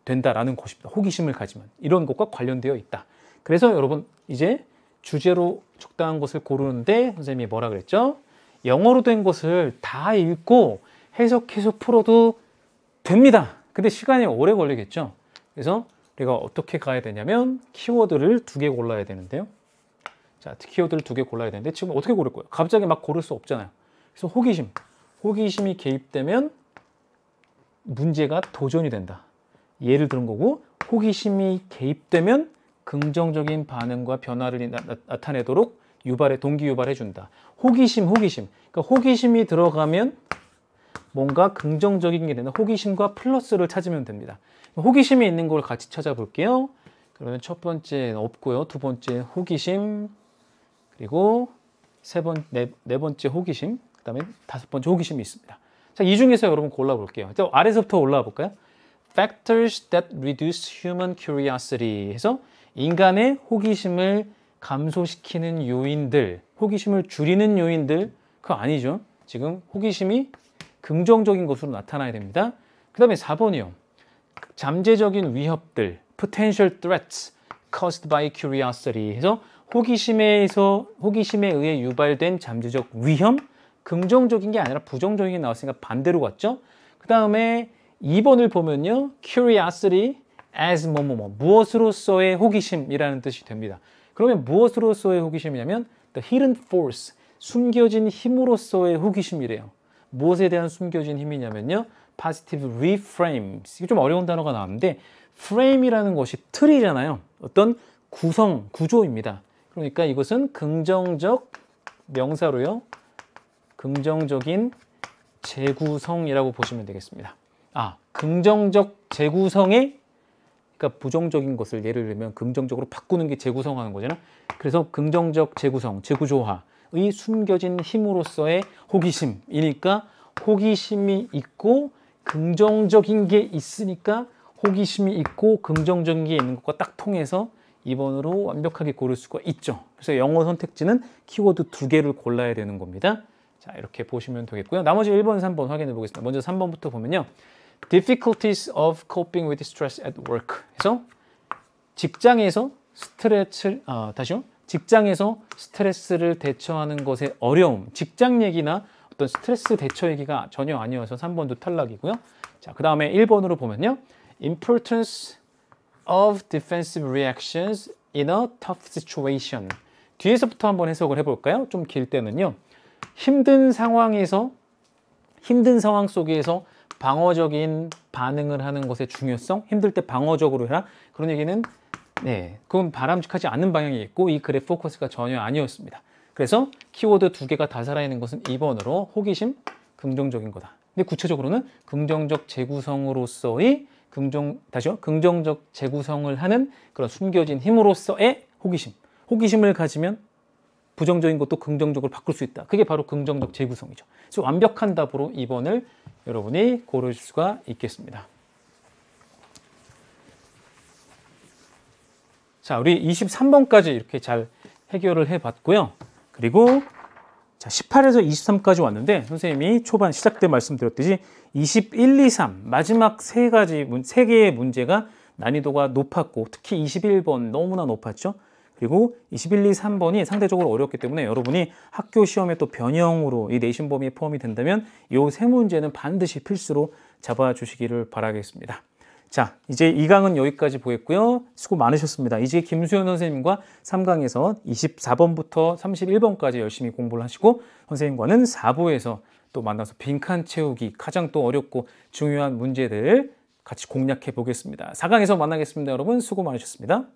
[SPEAKER 1] 된다라는 것입니다. 호기심을 가지면 이런 것과 관련되어 있다. 그래서 여러분 이제 주제로 적당한 것을 고르는데 선생님이 뭐라 그랬죠? 영어로 된 것을 다 읽고 해석해서 풀어도 됩니다. 근데 시간이 오래 걸리겠죠. 그래서 우리가 어떻게 가야 되냐면 키워드를 두 개 골라야 되는데요. 자, 키워드를 두 개 골라야 되는데 지금 어떻게 고를 거예요? 갑자기 막 고를 수 없잖아요. 그래서 호기심. 호기심이 개입되면 문제가 도전이 된다. 예를 들은 거고 호기심이 개입되면 긍정적인 반응과 변화를 나, 타내도록 유발해 동기 유발해 준다. 호기심, 호기심. 그러니까 호기심이 들어가면 뭔가 긍정적인 게 되는 호기심과 플러스를 찾으면 됩니다. 호기심이 있는 걸 같이 찾아볼게요. 그러면 첫 번째 없고요. 두 번째 호기심. 그리고 세 번, 네, 네 번째 호기심. 다음에 다섯 번째 호기심이 있습니다. 자, 이 중에서 여러분 골라볼게요. 일 아래서부터 올라와 볼까요? Factors that reduce human curiosity 해서 인간의 호기심을 감소시키는 요인들, 호기심을 줄이는 요인들, 그거 아니죠. 지금 호기심이 긍정적인 것으로 나타나야 됩니다. 그 다음에 4번이요. 잠재적인 위협들, potential threats caused by curiosity 해서 호기심에서, 호기심에 의해 유발된 잠재적 위험, 긍정적인 게 아니라 부정적인 게 나왔으니까 반대로 갔죠. 그 다음에 2번을 보면요. curiosity as 뭐뭐뭐 뭐, 뭐, 무엇으로서의 호기심이라는 뜻이 됩니다. 그러면 무엇으로서의 호기심이냐면 the hidden force 숨겨진 힘으로서의 호기심이래요. 무엇에 대한 숨겨진 힘이냐면요. positive reframes 이게 좀 어려운 단어가 나왔는데 frame이라는 것이 틀이잖아요. 어떤 구성, 구조입니다. 그러니까 이것은 긍정적 명사로요. 긍정적인 재구성이라고 보시면 되겠습니다. 아, 긍정적 재구성이 그러니까 부정적인 것을 예를 들면 긍정적으로 바꾸는 게 재구성하는 거잖아. 그래서 긍정적 재구성, 재구조화의 숨겨진 힘으로서의 호기심이니까 호기심이 있고 긍정적인 게 있으니까 호기심이 있고 긍정적인 게 있는 것과 딱 통해서 2번으로 완벽하게 고를 수가 있죠. 그래서 영어 선택지는 키워드 두 개를 골라야 되는 겁니다. 자, 이렇게 보시면 되겠고요. 나머지 1번, 3번 확인해 보겠습니다. 먼저 3번부터 보면요. difficulties of coping with stress at work 해서 직장에서 스트레스를 아, 다시요. 직장에서 스트레스를 대처하는 것에 어려움. 직장 얘기나 어떤 스트레스 대처 얘기가 전혀 아니어서 3번도 탈락이고요. 자, 그다음에 1번으로 보면요. importance of defensive reactions in a tough situation. 뒤에서부터 한번 해석을 해볼까요? 좀 길 때는요. 힘든 상황에서 힘든 상황 속에서 방어적인 반응을 하는 것의 중요성 힘들 때 방어적으로 해라 그런 얘기는 네 그건 바람직하지 않은 방향이 있고 이 글의 포커스가 전혀 아니었습니다 그래서 키워드 두 개가 다 살아있는 것은 2번으로 호기심 긍정적인 거다 근데 구체적으로는 긍정적 재구성으로서의 긍정 다시요 긍정적 재구성을 하는 그런 숨겨진 힘으로서의 호기심 호기심을 가지면 부정적인 것도 긍정적으로 바꿀 수 있다. 그게 바로 긍정적 재구성이죠. 그래서 완벽한 답으로 2번을 여러분이 고르실 수가 있겠습니다. 자, 우리 23번까지 이렇게 잘 해결을 해봤고요. 그리고 자, 18에서 23까지 왔는데 선생님이 초반 시작 때 말씀드렸듯이 21, 2, 3 마지막 세 가지 세 개의 문제가 난이도가 높았고 특히 21번 너무나 높았죠. 그리고 21, 2, 3번이 상대적으로 어렵기 때문에 여러분이 학교 시험에 또 변형으로 이 내신 범위에 포함이 된다면 이 세 문제는 반드시 필수로 잡아주시기를 바라겠습니다. 자, 이제 2강은 여기까지 보겠고요. 수고 많으셨습니다. 이제 김수현 선생님과 3강에서 24번부터 31번까지 열심히 공부를 하시고 선생님과는 4부에서 또 만나서 빈칸 채우기 가장 또 어렵고 중요한 문제들 같이 공략해 보겠습니다. 4강에서 만나겠습니다. 여러분 수고 많으셨습니다.